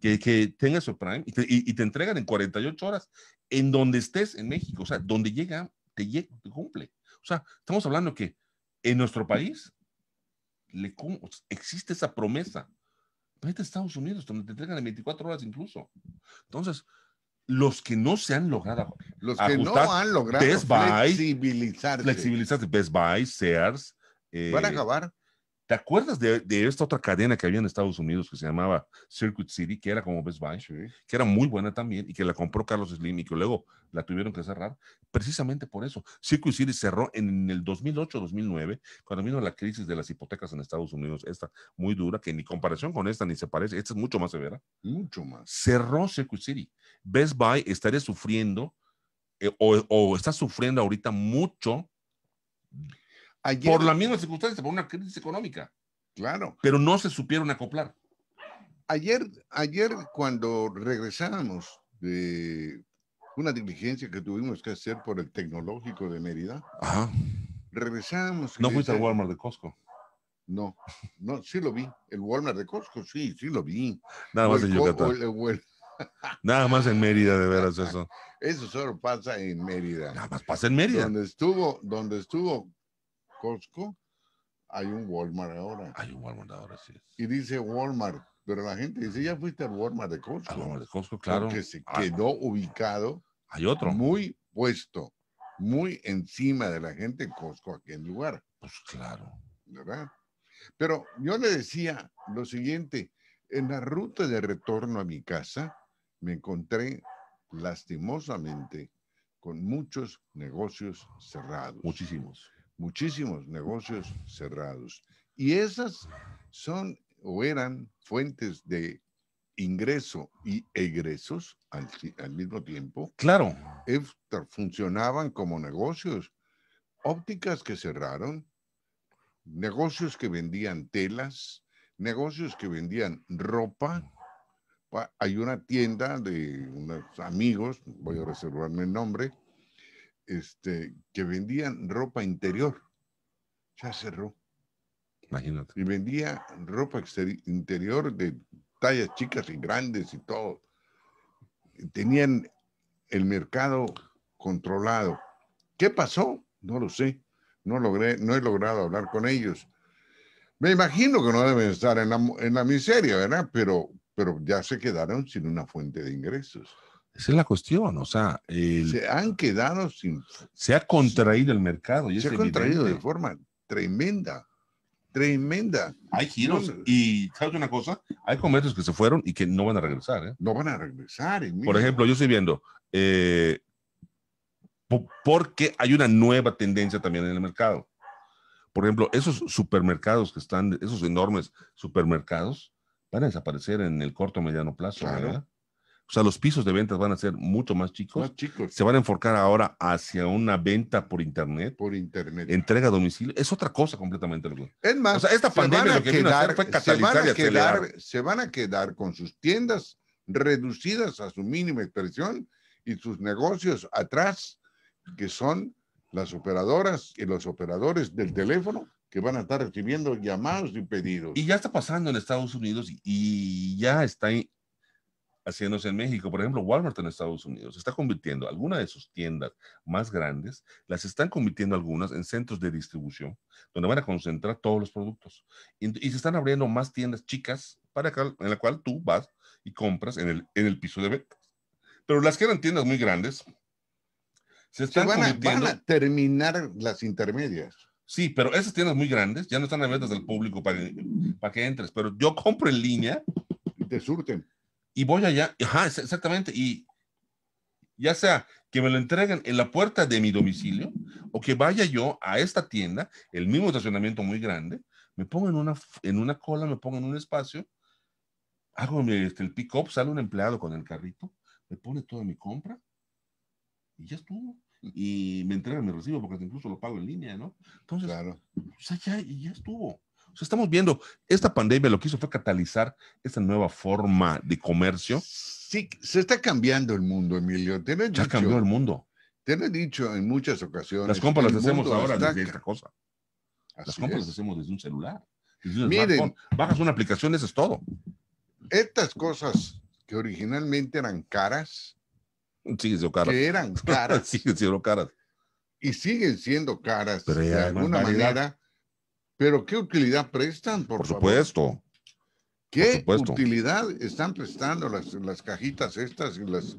Speaker 1: que, que tenga su Prime y te, entregan en 48 horas en donde estés en México, o sea, donde llega, te, te cumple. O sea, estamos hablando que en nuestro país le, existe esa promesa. Vete a Estados Unidos, donde te entregan en 24 horas incluso. Entonces, los que no se han logrado, los que no han logrado flexibilizarse. Best Buy, Sears. Eh, Van a acabar. ¿Te acuerdas de, de, esta otra cadena que había en Estados Unidos que se llamaba Circuit City, que era como Best Buy, que era muy buena también y que la compró Carlos Slim y que luego la tuvieron que cerrar? Precisamente por eso. Circuit City cerró en el 2008-2009, cuando vino la crisis de las hipotecas en Estados Unidos, esta muy dura, que ni comparación con esta ni se parece, esta es mucho más severa. Mucho más. Cerró Circuit City. Best Buy estaría sufriendo eh, o, está sufriendo ahorita mucho por las mismas circunstancias, por una crisis económica. Claro. Pero no se supieron acoplar. Ayer,
Speaker 2: ayer cuando regresamos de una diligencia que tuvimos que hacer por el tecnológico de Mérida, regresamos. ¿No fuiste al Walmart de Costco? No, no, sí lo vi. El Walmart de Costco, sí, sí lo vi. Nada más de Yucatán.
Speaker 1: Nada más en Mérida, de veras, eso.
Speaker 2: Eso solo pasa en Mérida. Nada más pasa en Mérida. Donde estuvo, donde estuvo Costco, hay un Walmart ahora. Hay un Walmart ahora, sí. Y dice Walmart, pero la gente dice, ya fuiste al Walmart de Costco. Al Walmart de
Speaker 1: Costco, claro. Que se
Speaker 2: ah, quedó ubicado.
Speaker 1: Hay otro. Muy
Speaker 2: puesto, muy encima de la gente Costco aquí en lugar. Pues claro. ¿Verdad? Pero yo le decía lo siguiente, en la ruta de retorno a mi casa, me encontré lastimosamente con muchos negocios cerrados. Muchísimos. Muchísimos negocios cerrados. Y esas son o eran fuentes de ingreso y egresos al, mismo tiempo. Claro. Funcionaban como negocios. Ópticas que cerraron, negocios que vendían telas, negocios que vendían ropa, hay una tienda de unos amigos, voy a reservarme el nombre, este, que vendían ropa interior. Ya cerró. Imagínate. Y vendía ropa interior de tallas chicas y grandes y todo. Tenían el mercado controlado. ¿Qué pasó? No lo sé. No, logré, no he logrado hablar con ellos. Me imagino que no deben estar en la, en la miseria, ¿verdad? Pero pero ya se quedaron sin una fuente de ingresos.
Speaker 1: Esa es la cuestión, o sea... se han quedado sin... Se ha contraído el mercado. Y se ha contraído de
Speaker 2: forma tremenda, tremenda. Hay giros y,
Speaker 1: ¿sabes una cosa? Hay comercios que se fueron y que no van a regresar. ¿eh? No
Speaker 2: van a regresar. Por ejemplo,
Speaker 1: yo estoy viendo, eh, porque hay una nueva tendencia también en el mercado. Por ejemplo, esos supermercados que están, esos enormes supermercados, van a desaparecer en el corto mediano plazo, ¿verdad? O sea, los pisos de ventas van a ser mucho más chicos. Se van a enfocar ahora hacia una venta por internet. Por internet. Entrega a domicilio. Es otra cosa completamente.
Speaker 2: Es más, esta pandemia se van se van a quedar con sus tiendas reducidas a su mínima expresión y sus negocios atrás, que son las operadoras y los operadores del teléfono que van a estar recibiendo llamados y pedidos.
Speaker 1: Y ya está pasando en Estados Unidos y, ya está haciéndose en México. Por ejemplo, Walmart en Estados Unidos está convirtiendo algunas de sus tiendas más grandes, las están convirtiendo algunas en centros de distribución, donde van a concentrar todos los productos. Y, se están abriendo más tiendas chicas para en la cual tú vas y compras en el, en el piso de venta Pero las que eran tiendas muy grandes, se están se van, a,
Speaker 2: terminar las intermedias.
Speaker 1: Sí, pero esas tiendas muy grandes ya no están abiertas al público para, para que entres, pero yo compro en línea. Y te surten. Y voy allá, ajá, exactamente, y ya sea que me lo entreguen en la puerta de mi domicilio o que vaya yo a esta tienda, el mismo estacionamiento muy grande, me pongo en una, en una cola, me pongo en un espacio, hago este, el pick-up, sale un empleado con el carrito, me pone toda mi compra y ya estuvo y me entregan mi recibo porque incluso lo pago en línea, ¿no? Entonces, claro. ya, estuvo. O sea, estamos viendo, esta pandemia lo que hizo fue catalizar esta nueva forma de comercio. Sí, se está cambiando el mundo, Emilio. ¿Te ya dicho, cambió el mundo. Te
Speaker 2: lo he dicho en muchas ocasiones. Las compras las hacemos ahora desde esta cosa. las compras las hacemos desde un celular. Miren, bajas una aplicación, eso es todo. Estas cosas que originalmente eran caras, Siguen siendo caras. Que eran caras. (laughs) siguen siendo caras. Y siguen siendo caras pero de alguna manera. Pero ¿qué utilidad prestan? Por, supuesto. ¿Qué utilidad están prestando las, las cajitas estas y las...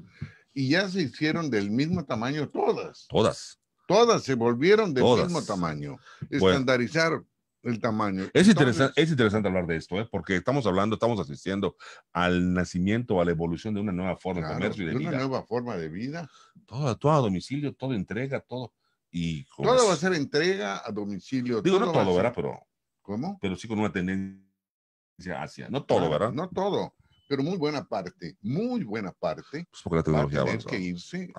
Speaker 2: Y ya se hicieron del mismo tamaño todas.
Speaker 1: Todas. Todas se volvieron del mismo tamaño.
Speaker 2: Estandarizar el
Speaker 1: tamaño. Es, interesante, es interesante hablar de esto, ¿eh? porque estamos hablando, estamos asistiendo al nacimiento, a la evolución de una nueva forma de comercio y de, vida. Una nueva forma de vida. Todo, todo a domicilio, todo entrega, todo. Y todo va a
Speaker 2: ser entrega a
Speaker 1: domicilio. Digo, no todo, ¿verdad? Pero, ¿Cómo? Pero sí con una tendencia hacia. No todo, ¿verdad? No
Speaker 2: todo, pero muy buena parte, muy buena parte.
Speaker 1: Pues porque la tecnología va a tener que irse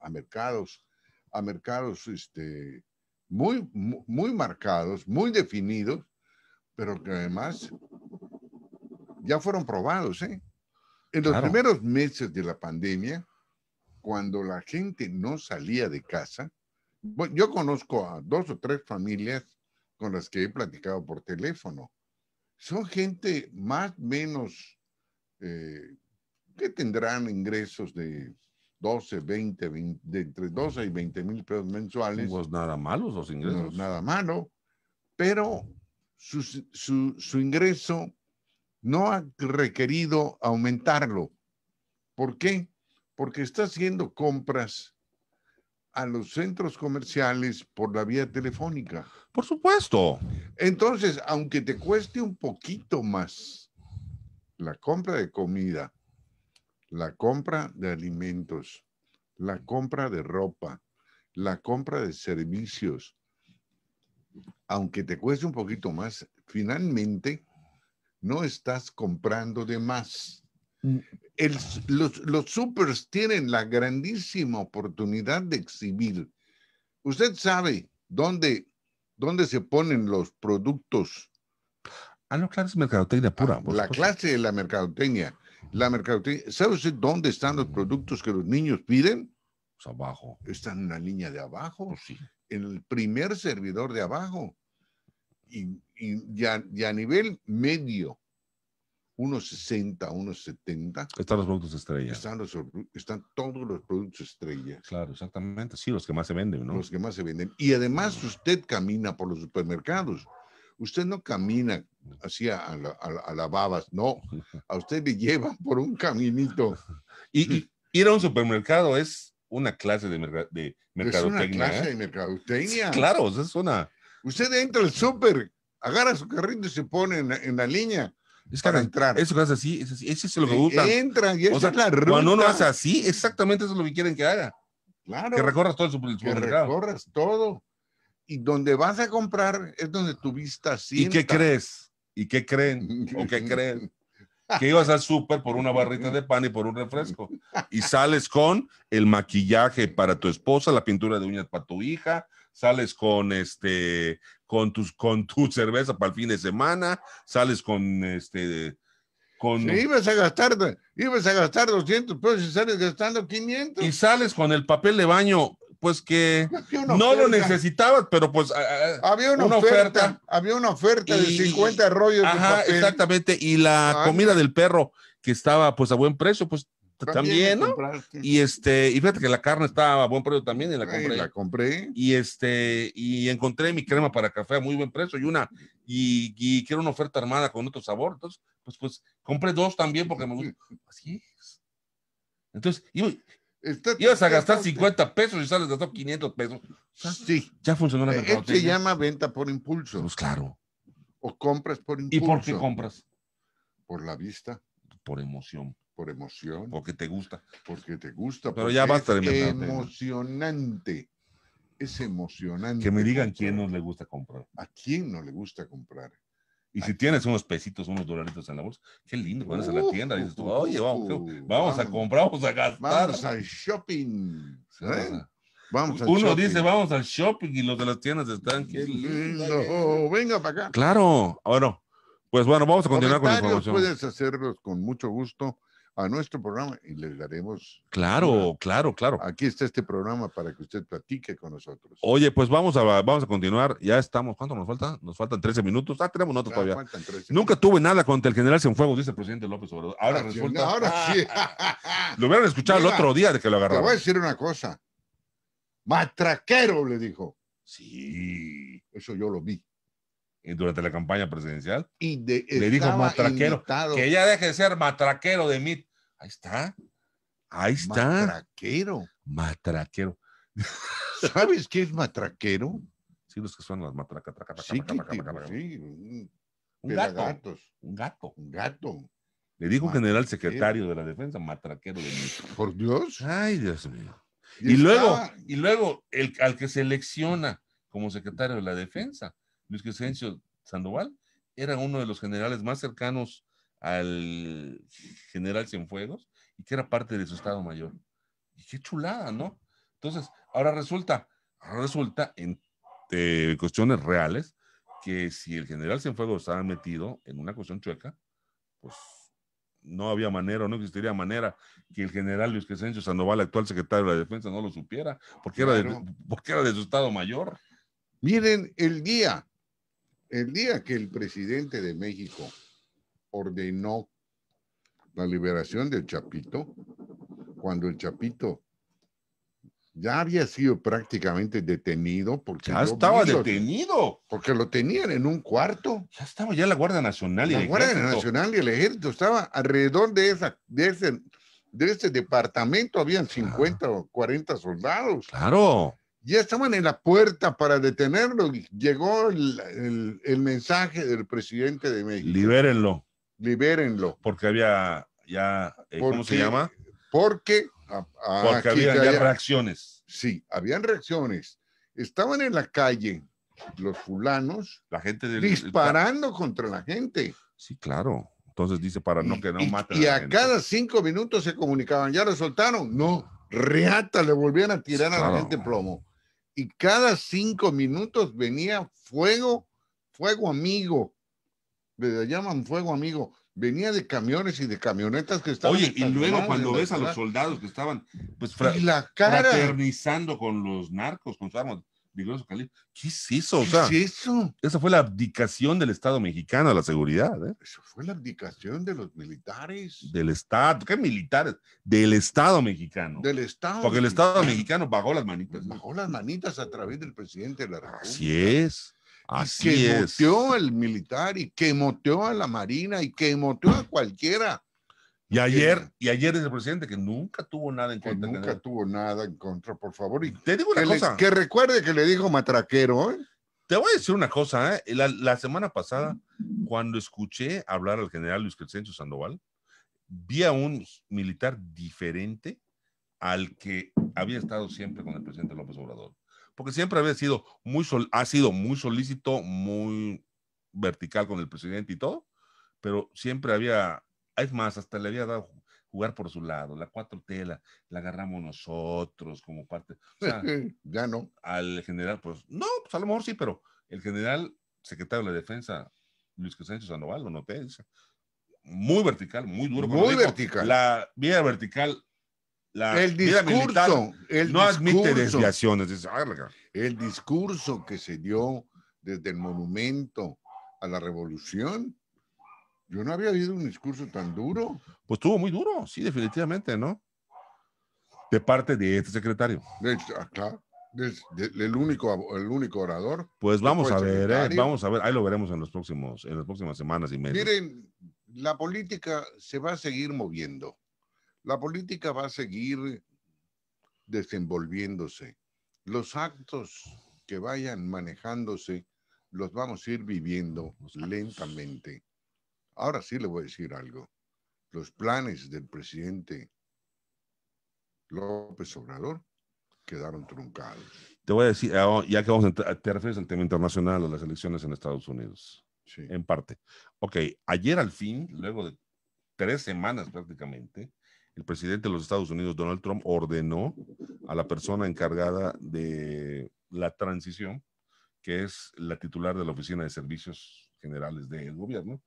Speaker 2: a mercados, a mercados este, muy, muy marcados, muy definidos, pero que además ya fueron probados. ¿eh? En los primeros meses de la pandemia, cuando la gente no salía de casa, yo conozco a dos o tres familias con las que he platicado por teléfono. Son gente más o menos eh, que tendrán ingresos de 12, 20, entre 12 y 20 mil pesos mensuales. Pues nada malos los ingresos. nada malo, pero su ingreso no ha requerido aumentarlo. ¿Por qué? Porque está haciendo compras a los centros comerciales por la vía telefónica. Por
Speaker 1: supuesto.
Speaker 2: Entonces, aunque te cueste un poquito más la compra de comida la compra de alimentos, la compra de ropa, la compra de servicios, aunque te cueste un poquito más, finalmente no estás comprando de más. Mm. los, supers tienen la grandísima oportunidad de exhibir. Usted sabe dónde, dónde se ponen los productos.
Speaker 1: Ah, no, claro, es mercadotecnia pura. la
Speaker 2: clase de la mercadotecnia. La mercadotecnia. ¿Sabe usted dónde están los mm. productos que los niños piden? Pues abajo. Están en la línea de abajo. Pues sí. En el primer servidor de abajo. Y, a, nivel medio, unos 60, unos 70.
Speaker 1: Están los productos estrella.
Speaker 2: Están, están todos los productos estrella. Claro, exactamente. Sí, los que más se venden, ¿no? Los que más se venden. Y además mm. usted camina por los supermercados Usted no camina así a, la, babas, no. A usted le llevan
Speaker 1: por un caminito. Y, ir a un supermercado es una clase de, mercadotecnia. Es una ¿eh? clase de mercadotecnia. Claro, es una... Usted entra al súper,
Speaker 2: agarra su carrito y se pone en la, línea. Es para, entrar. Eso que hace así, es eso es lo que e gusta. Entra y esa o sea, es la ruta. Cuando uno hace así, exactamente eso es lo que quieren que haga. Claro. Que recorras todo el supermercado. Que recorras todo y donde vas a comprar es donde tu
Speaker 1: vista sienta. ¿Y qué crees? ¿Y qué creen? ¿O qué creen? que ibas al súper por una barrita de pan y por un refresco. Y sales con el maquillaje para tu esposa, la pintura de uñas para tu hija, sales con este con tus con tu (laughs) cerveza para el fin de semana, sales con este con ibas
Speaker 2: a gastar ibas a gastar 200 pesos y sales gastando 500.
Speaker 1: Y sales con el papel de baño pues que no lo necesitabas, pero pues ah, ah, había una, oferta,
Speaker 2: Había una oferta de 50 rollos. de papel. exactamente.
Speaker 1: Y la ah, comida del perro que estaba pues a buen precio, pues también, ¿no? Y este, y fíjate que la carne estaba a buen precio también y la compré. la compré. Y este, y encontré mi crema para café a muy buen precio y una, y, que quiero una oferta armada con otro sabor. Entonces, pues, pues compré dos también porque me gustó. (laughs) Así es. Entonces, y Ibas a gastar 50 pesos y sales de 500 pesos. Sí. Ya funcionó la eh, Se llama venta por impulso. Pues claro.
Speaker 2: O compras por impulso. ¿Y por qué compras? Por la vista. Por emoción.
Speaker 1: Por emoción. Porque te gusta. Porque te gusta. Pero ya basta de Es
Speaker 2: emocionante.
Speaker 1: Es emocionante. Que me digan quién no le gusta comprar. ¿A quién no le gusta comprar? Y si tienes unos pesitos, unos dolaritos en la bolsa, qué lindo, vas a la tienda, dices tú, oye, vamos, vamos, a comprar, vamos a gastar. Vamos al shopping. Uno dice, vamos al shopping y los de las tiendas están, qué lindo. venga para acá. Claro, bueno, pues bueno, vamos a continuar con la información. Puedes
Speaker 2: hacerlos con mucho gusto a nuestro programa y le daremos.
Speaker 1: Claro, claro, claro. Aquí está este programa para
Speaker 2: que usted platique con nosotros.
Speaker 1: Oye, pues vamos a, vamos a continuar. Ya estamos. ¿Cuánto nos falta? Nos faltan 13 minutos. Ah, tenemos notas ah, todavía. Nunca tuve nada contra el general Cienfuegos, dice el presidente López Obrador. Ahora ah, resulta. Ahora sí.
Speaker 2: (laughs)
Speaker 1: lo hubieran escuchado el otro día de que lo agarraron. Te voy a
Speaker 2: decir una cosa. Matraquero, le dijo. Sí, eso yo lo vi. Eh,
Speaker 1: durante la campaña presidencial. Y le dijo matraquero, que ella deje de ser matraquero de MIT Ahí está. Ahí está. Matraquero. Matraquero. ¿Sabes qué es matraquero? Sí, los que son las matracas. Sí, un, gato. Un gato. Un gato. Le dijo general secretario de la defensa, matraquero de MIT Por Dios. Ay, Dios mío. Y, y luego, y luego el, al que selecciona como secretario de la defensa Luis Crescencio Sandoval, era uno de los generales más cercanos al general Cienfuegos y que era parte de su Estado Mayor. Y qué chulada, ¿no? Entonces, ahora resulta, resulta en eh, cuestiones reales que si el general Cienfuegos estaba metido en una cuestión chueca, pues no había manera, no existiría manera que el general Luis Crescencio Sandoval, actual secretario de la Defensa, no lo supiera, porque, era, porque era de su Estado Mayor.
Speaker 2: Miren el día el día que el presidente de México ordenó la liberación del Chapito, cuando el Chapito ya había sido prácticamente detenido. Porque ya estaba detenido. Porque lo tenían en un cuarto. Ya estaba ya la Guardia Nacional y la el Guardia Nacional y el Ejército estaba alrededor de, ese, de ese departamento, habían 50 o 40 soldados.
Speaker 1: Claro
Speaker 2: ya estaban en la puerta para detenerlo. Llegó el, mensaje del presidente de México. Libérenlo. Libérenlo. Porque había ya, eh, ¿cómo se llama? Porque, había
Speaker 1: reacciones. Sí,
Speaker 2: habían reacciones. Estaban en la calle los fulanos la gente disparando contra la gente.
Speaker 1: Sí, claro. Entonces dice para no que no maten. Y a, cada
Speaker 2: cinco minutos se comunicaban, ya lo soltaron. No, reata, le volvían a tirar a la gente plomo y cada cinco minutos venía fuego, fuego amigo. Le llaman fuego amigo. Venía de camiones y de camionetas que estaban. Oye, y luego cuando ves a los soldados
Speaker 1: que estaban pues fraternizando con los narcos, con ¿Qué es eso? Esa fue la abdicación del Estado mexicano a la seguridad. ¿eh? Eso fue la abdicación de los militares. Del Estado, ¿qué militares? Del Estado mexicano.
Speaker 2: Del Estado. Porque el
Speaker 1: Estado mexicano bajó las manitas. Bajó
Speaker 2: las manitas a través del presidente de la República. Así
Speaker 1: es. Así que es. moteó
Speaker 2: el militar y que moteó a la marina y que moteó a cualquiera y ayer, y ayer es el presidente que nunca tuvo nada en contra. nunca tuvo nada en contra, por favor. Y te digo una cosa. que recuerde que le dijo matraquero. ¿eh?
Speaker 1: Te voy a decir una cosa. ¿eh? La, semana pasada, cuando escuché hablar al general Luis Crescencio Sandoval, vi a un militar diferente al que había estado siempre con el presidente López Obrador. Porque siempre había sido muy, ha sido muy solícito, muy vertical con el presidente y todo, pero siempre había es más, hasta le había dado jugar por su lado. La cuatro tela la, agarramos nosotros como parte. (laughs) ya no. Al general, pues, no, pues a lo mejor sí, pero el general secretario de la Defensa, Luis Crescencio Sandoval, lo noté, muy vertical, muy duro. Muy vertical. la vía vertical la el discurso, no admite desviaciones.
Speaker 2: el discurso que se dio desde el monumento a la revolución yo no había oído un discurso tan duro. Pues estuvo muy
Speaker 1: duro, sí, definitivamente, ¿no? De parte de este secretario.
Speaker 2: De, acá ah, el, único, el único orador.
Speaker 1: Pues vamos a ver, ¿eh? vamos a ver, ahí lo veremos en, los próximos, en las próximas semanas y meses.
Speaker 2: Miren, la política se va a seguir moviendo, la política va a seguir desenvolviéndose. Los actos que vayan manejándose los vamos a ir viviendo lentamente. Ahora sí le voy a decir algo. Los planes del presidente López Obrador quedaron
Speaker 1: truncados. Te voy a decir, ah, oh, ya que vamos a, te refieres al tema internacional, a las elecciones en Estados Unidos. Sí. En parte. Ok, ayer al fin, luego de tres semanas prácticamente, el presidente de los Estados Unidos, Donald Trump, ordenó a la persona encargada de la transición, que es la titular de la Oficina de Servicios Generales del Gobierno,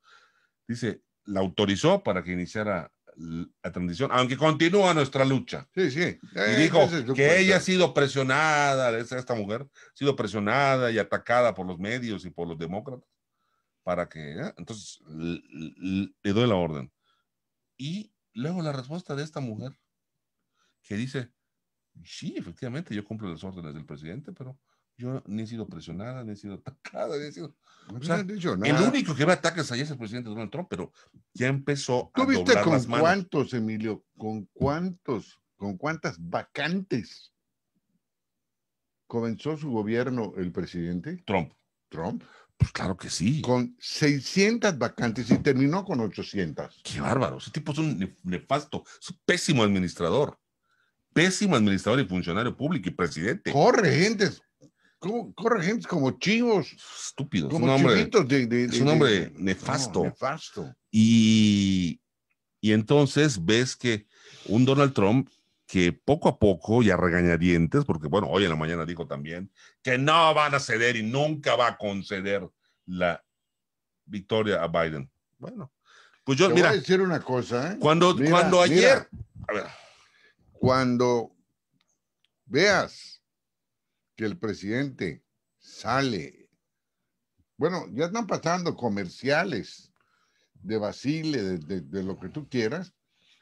Speaker 1: dice, la autorizó para que iniciara la transición, aunque continúa nuestra lucha. Sí, sí. y eh, dijo que ella ha sido presionada, esta mujer ha sido presionada y atacada por los medios y por los demócratas para que, ¿eh? entonces, le doy la orden. Y luego la respuesta de esta mujer, que dice, sí, efectivamente, yo cumplo las órdenes del presidente, pero yo ni he sido presionada, ni he sido
Speaker 2: atacada, ni he sido. El único
Speaker 1: que me ataca es allá es el presidente Donald Trump, pero ya empezó a. ¿Tú viste con cuántos,
Speaker 2: Emilio? ¿Con cuántos? ¿Con cuántas vacantes comenzó su gobierno el presidente? Trump. Trump. Pues claro que sí. Con 600 vacantes y terminó con 800.
Speaker 1: Qué bárbaro. Ese tipo es un nefasto, es un pésimo administrador. Pésimo administrador y funcionario público y presidente.
Speaker 2: Corre, gente! corren corre gente como chivos?
Speaker 1: Estúpidos. Como es un
Speaker 2: hombre, de, nefasto.
Speaker 1: Y, y entonces ves que un Donald Trump que poco a poco ya regañadientes, porque bueno, hoy en la mañana dijo también que no van a ceder y nunca va a conceder la victoria a Biden. Bueno, pues yo, mira. Voy a
Speaker 2: decir una cosa, ¿eh? Cuando, cuando ayer. Cuando veas que el presidente sale. Bueno, ya están pasando comerciales de Basile, de, de, lo que tú quieras,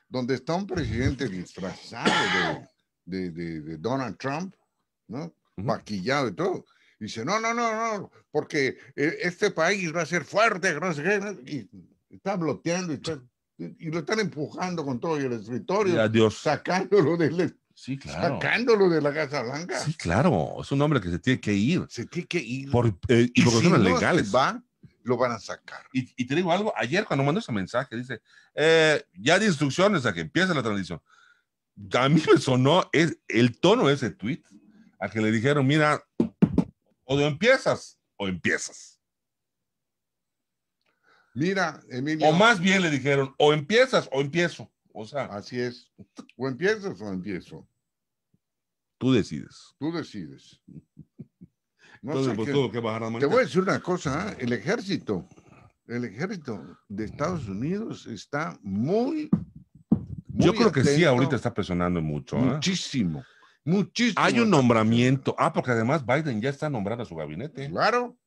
Speaker 2: donde está un presidente disfrazado de, de Donald Trump, ¿no? Maquillado y todo. dice, no, no, no, no, porque eh, este país va a ser fuerte, no y está bloqueando y, lo están empujando con todo y el escritorio, sacándolo del, Sí, claro. Sacándolo de la Casa Blanca. Sí,
Speaker 1: claro. Es un hombre que se tiene que ir. Se tiene que ir. Por eh, y por si legales. Va, lo van a sacar. Y, te digo algo, ayer cuando mandó ese mensaje, dice, eh, ya de instrucciones a que empiece la transición. A mí me sonó es, el tono de ese tweet a que le dijeron, mira, o empiezas o empiezas. Mira, Emilio. O más bien le dijeron, o empiezas o empiezo.
Speaker 2: O sea. Así es. O empiezas o empiezo. Tú decides. Tú decides. (laughs) No Entonces, pues, Te voy a decir una cosa, ¿ah? el ejército, el ejército de Estados Unidos está muy...
Speaker 1: Yo creo que sí, ahorita está presionando mucho. ¿ah? Muchísimo, muchísimo. Hay un nombramiento. Ah, porque además Biden ya está nombrando a su gabinete. Claro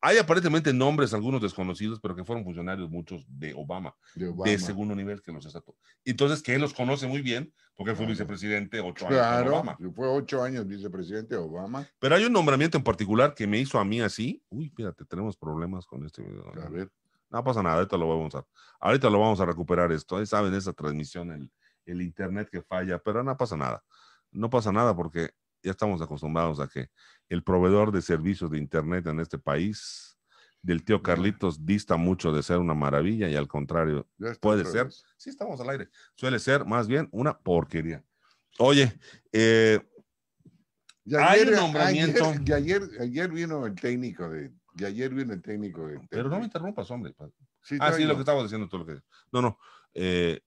Speaker 1: hay aparentemente nombres, algunos desconocidos, pero que fueron funcionarios muchos de Obama, de, segundo nivel que los desató. Entonces, que él los conoce muy bien, porque fue vicepresidente ocho años claro, Obama.
Speaker 2: fue ocho años vicepresidente de Obama.
Speaker 1: Pero hay un nombramiento en particular que me hizo a mí así. Uy, fíjate, tenemos problemas con este video. A ver. No pasa nada, ahorita lo vamos a, ahorita lo vamos a recuperar esto. Ahí saben, esa transmisión, el, el internet que falla, pero no pasa nada. No pasa nada porque ya estamos acostumbrados a que el proveedor de servicios de Internet en este país del tío Carlitos dista mucho de ser una maravilla y al contrario, puede ser, sí estamos al aire, suele ser más bien una porquería. Oye, eh, ayer, hay nombramiento.
Speaker 2: Ayer, ayer, vino el técnico de... ayer vino el técnico
Speaker 1: Pero no me interrumpas, hombre. ah, sí, lo que estabas diciendo Lo que, no, no. Eh,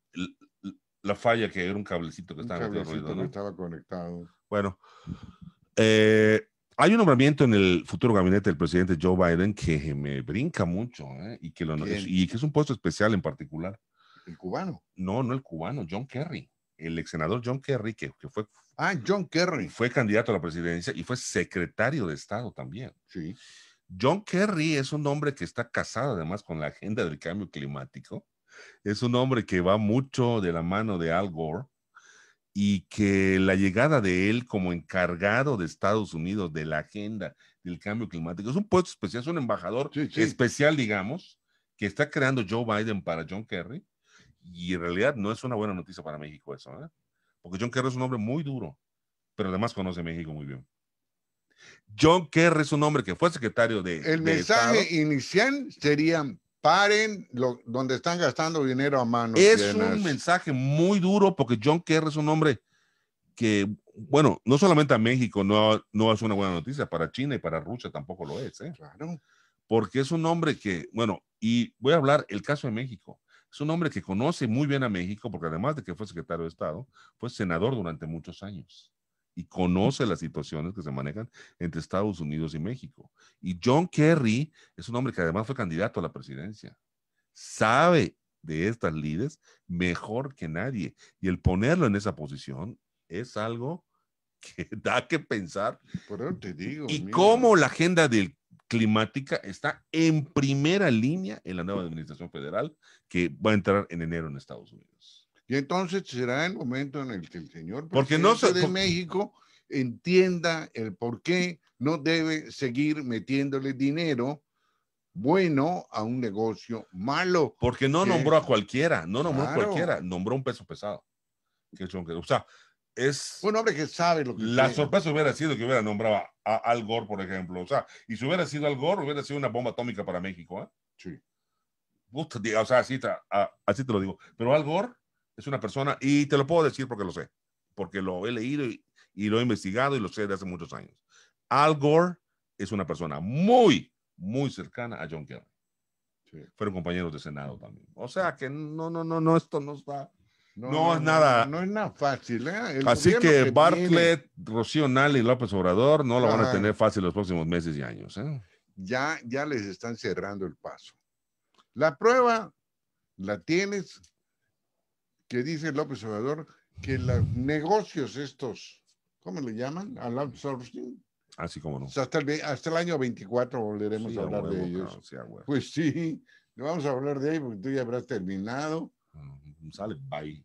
Speaker 1: la falla que era un cablecito que, estaba, ruido, ¿no? estaba conectado. Bueno, eh, hay un nombramiento en el futuro gabinete del presidente Joe Biden que me brinca mucho ¿eh? y, que lo, es un puesto especial en particular. ¿El cubano? No, no el cubano, John Kerry. El ex senador John Kerry, que, fue. Ah, John Kerry. Fue candidato a la presidencia y fue secretario de Estado también. Sí. John Kerry es un hombre que está casado además con la agenda del cambio climático. Es un hombre que va mucho de la mano de Al Gore y que la llegada de él como encargado de Estados Unidos de la agenda del cambio climático es un puesto especial, es un embajador especial, digamos, que está creando Joe Biden para John Kerry. Y en realidad no es una buena noticia para México eso, ¿eh? porque John Kerry es un hombre muy duro, pero además conoce México muy bien. John Kerry es un hombre que fue secretario de... El mensaje
Speaker 2: inicial sería paren donde están gastando dinero a mano. Es un
Speaker 1: mensaje muy duro porque John Kerry es un hombre que, bueno, no solamente a México no, no es una buena noticia, para China y para Rusia tampoco lo es, ¿eh? Claro. Porque es un hombre que, bueno, y voy a hablar el caso de México. Es un hombre que conoce muy bien a México porque además de que fue secretario de Estado, fue senador durante muchos años y conoce las situaciones que se manejan entre Estados Unidos y México. Y John Kerry es un hombre que además fue candidato a la presidencia. Sabe de estas lides mejor que nadie. Y el ponerlo en esa posición es algo que (laughs) da que pensar. te digo. Y cómo la agenda climática está en primera línea en la nueva administración federal que va a entrar en enero en Estados Unidos. Y
Speaker 2: entonces será el momento en el que el señor presidente no de México entienda el por qué no debe seguir metiéndole dinero bueno a un negocio malo.
Speaker 1: Porque no nombró a cualquiera, no nombró a cualquiera, nombró un peso pesado. O sea, es... Un hombre que sabe lo que... La sorpresa hubiera sido que hubiera nombrado a Al Gore, por ejemplo. O sea, y si hubiera sido Al Gore, hubiera sido una bomba atómica para México. ¿eh? Sí. o sea, así, así te lo digo. Pero Al Gore es una persona, y te lo puedo decir porque lo sé, porque lo he leído y, lo he investigado y lo sé de hace muchos años. Al Gore es una persona muy, muy cercana a John Kerry. Fueron compañeros de Senado también. O sea que no, no, no, no, esto no está.
Speaker 2: No, es nada. No, es nada fácil. ¿eh? Así que, Bartlett,
Speaker 1: Rocío Nale y López Obrador no lo van a ah. tener fácil los próximos meses y años. ¿eh?
Speaker 2: Ya, ya les están cerrando el paso. La prueba la tienes que dice López Obrador que los negocios estos, ¿cómo le llaman? Al outsourcing. Así como no. hasta, el, año 24 volveremos a hablar de ellos. Pues sí, no vamos a hablar de ahí porque tú ya habrás terminado. Mm, sale, bye.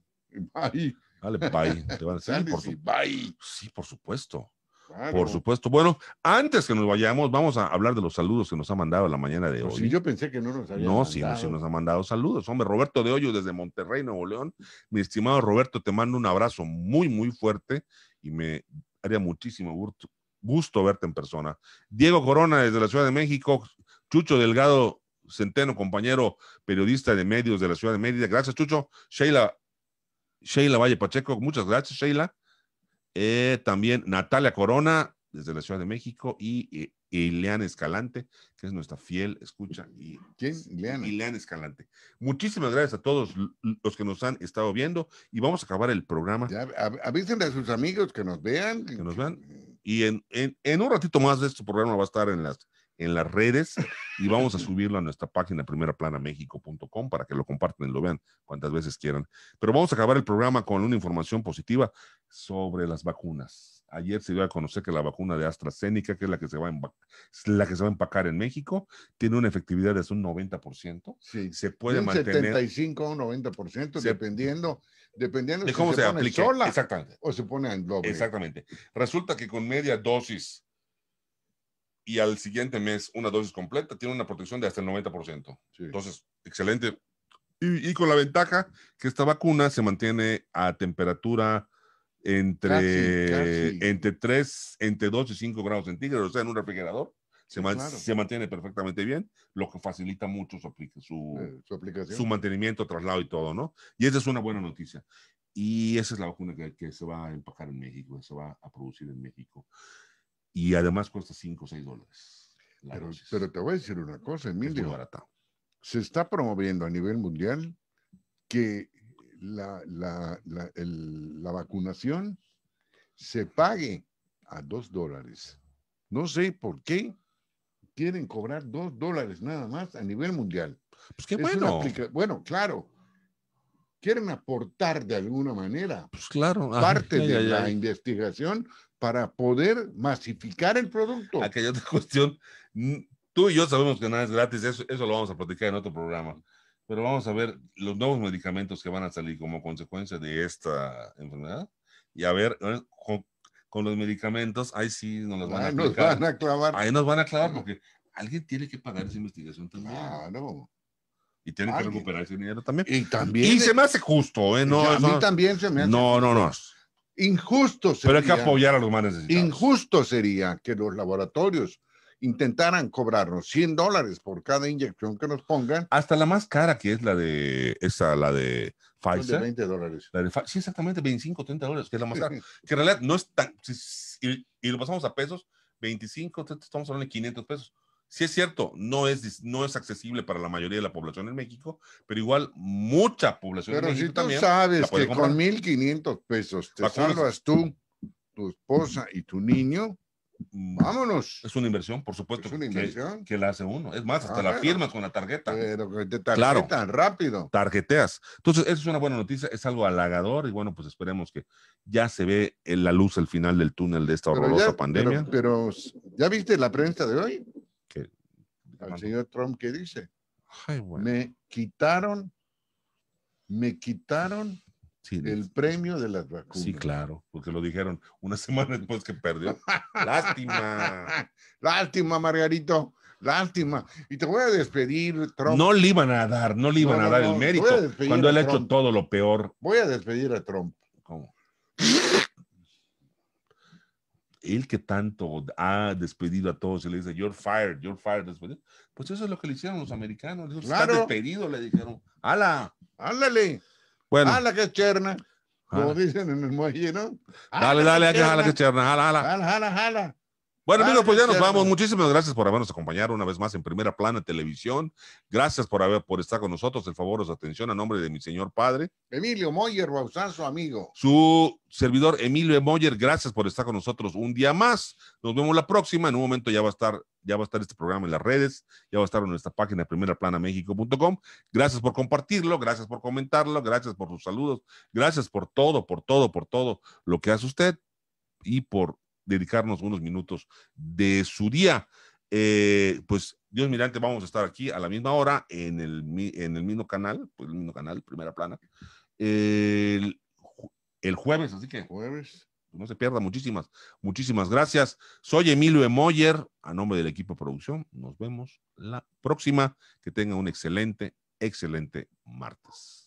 Speaker 1: Bye. Sale, bye. Te van a decir, por si bye. Sí, por supuesto. Por supuesto. Bueno, antes que nos vayamos, vamos a hablar de los saludos que nos ha mandado la mañana de pues hoy. Sí, yo pensé
Speaker 2: que no nos había No, no, nos
Speaker 1: ha mandado saludos. Hombre, Roberto de Hoyo desde Monterrey, Nuevo León. Mi estimado Roberto, te mando un abrazo muy, muy fuerte y me haría muchísimo gusto, gusto verte en persona. Diego Corona desde la Ciudad de México. Chucho Delgado Centeno, compañero periodista de medios de la Ciudad de Mérida. Gracias, Chucho. Sheila Sheila Valle Pacheco, muchas gracias, Sheila. Eh, también Natalia Corona, desde la Ciudad de México, y, eh, Escalante, que es nuestra fiel escucha. Y, ¿Quién? Ileana. Escalante. Muchísimas gracias a todos los que nos han estado viendo y vamos a acabar el programa. Ya, a sus amigos que nos vean. Que nos vean. Y en un ratito más de este programa va a estar en las en las redes y vamos a subirlo a nuestra página PrimeraPlanaMéxico.com para que lo compartan y lo vean cuantas veces quieran. Pero vamos a acabar el programa con una información positiva sobre las vacunas. Ayer se dio a conocer que la vacuna de AstraZeneca, que es la que se va a, la que se va a empacar en México, tiene una efectividad de hasta un 90%. Sí, se puede un mantener. 75
Speaker 2: o un 90%, dependiendo,
Speaker 1: dependiendo de cómo se, Exactamente.
Speaker 2: O se pone en doble. Exactamente.
Speaker 1: Resulta que con media dosis y al siguiente mes una dosis completa tiene una protección de hasta el 90%. Entonces, excelente. Y, con la ventaja que esta vacuna se mantiene a temperatura entre, entre 3, entre 2 y 5 grados centígrados, o sea, en un refrigerador. Se, se, mantiene perfectamente bien, lo que facilita mucho su, eh, su, aplicación. su mantenimiento, traslado y todo, ¿no? Y esa es una buena noticia. Y esa es la vacuna que, que se va a empacar en México, que se va a producir en México y además cuesta 5 o 6 dólares. Pero, pero, te voy a decir una cosa, Emilio. Es barata.
Speaker 2: Se está promoviendo a nivel mundial que la, la, la, la vacunación se pague a 2 dólares. No sé por qué quieren cobrar 2 dólares nada más a nivel mundial. Pues qué bueno. Bueno, claro. Quieren aportar de alguna manera pues claro. Ah, parte de la investigación para poder
Speaker 1: masificar el producto. Aquella otra (laughs) cuestión, tú y yo sabemos que nada es gratis, eso, lo vamos a platicar en otro programa, pero vamos a ver los nuevos medicamentos que van a salir como consecuencia de esta enfermedad y a ver con, los medicamentos, ahí sí nos van a, ah, nos van a clavar. Ahí nos van a clavar porque alguien tiene que pagar esa investigación también. no. Y tiene que recuperar ese dinero también. Y también. Y se me hace justo, ¿eh? No, a mí también se me hace. No, no, no.
Speaker 2: Injusto sería. Pero hay que apoyar a los
Speaker 1: más Injusto
Speaker 2: sería que los laboratorios intentaran cobrarnos 100 dólares por cada inyección que
Speaker 1: nos pongan. Hasta la más cara, que es la de, esa, la de Pfizer. De 20 dólares. La de, sí, exactamente, 25, 30 dólares, que es la más cara. (laughs) que en realidad no es tan, y, y, lo pasamos a pesos, 25, estamos hablando de 500 pesos si es cierto, no es, no es accesible para la mayoría de la población en México, pero igual mucha población pero si tú sabes que con
Speaker 2: 1.500 pesos te salvas tú, tu esposa y tu niño,
Speaker 1: mm, Vámonos. Es una inversión, por supuesto. Es una inversión. Que, la hace uno. Es más, hasta la firmas con la tarjeta. Pero que rápido. Tarjeteas. Entonces, eso es una buena noticia, es algo halagador y bueno, pues esperemos que ya se ve en la luz al final del túnel de esta horrorosa pandemia.
Speaker 2: pero, ¿ya viste la prensa de hoy? al señor Trump que dice, me quitaron, me quitaron el premio de las vacunas. Sí, claro,
Speaker 1: porque lo dijeron una (laughs) semana después que perdió.
Speaker 2: (laughs) Lástima. Lástima, Margarito. Lástima. Y te voy a despedir, Trump. No le iban
Speaker 1: a dar, no le iban a dar el mérito cuando él ha hecho todo lo peor.
Speaker 2: Voy a despedir
Speaker 1: a Trump. ¿Cómo? (laughs) él que tanto ha despedido a todos y le dice, you're fired, you're fired, despedido. Pues eso es lo que le hicieron los americanos. despedido, le dijeron, ala, ándale, bueno. ala que es cherna,
Speaker 2: como dicen en el muelle, ¿no?
Speaker 1: Dale, dale, ala que es cherna, hala, ala hala bueno, ah, amigos, pues ya nos vamos. Muchísimas gracias por habernos acompañado una vez más en Primera Plana Televisión. Gracias por haber por estar con nosotros. El favor atención a nombre de mi señor padre. Emilio Moyer, su amigo. Su servidor Emilio Moyer, gracias por estar con nosotros un día más. Nos vemos la próxima. En un momento ya va a estar, ya va a estar este programa en las redes, ya va a estar en nuestra página primeraplanamexico.com. Gracias por compartirlo, gracias por comentarlo, gracias por sus saludos, gracias por todo, por todo, por todo lo que hace usted y por dedicarnos unos minutos de su día. Eh, pues Dios mirante, vamos a estar aquí a la misma hora en el, en el mismo canal, pues el mismo canal, primera plana, el, el jueves, así que jueves, no se pierda, muchísimas, muchísimas gracias. Soy Emilio Emoyer, a nombre del equipo de producción, nos vemos la próxima, que tenga un excelente, excelente martes.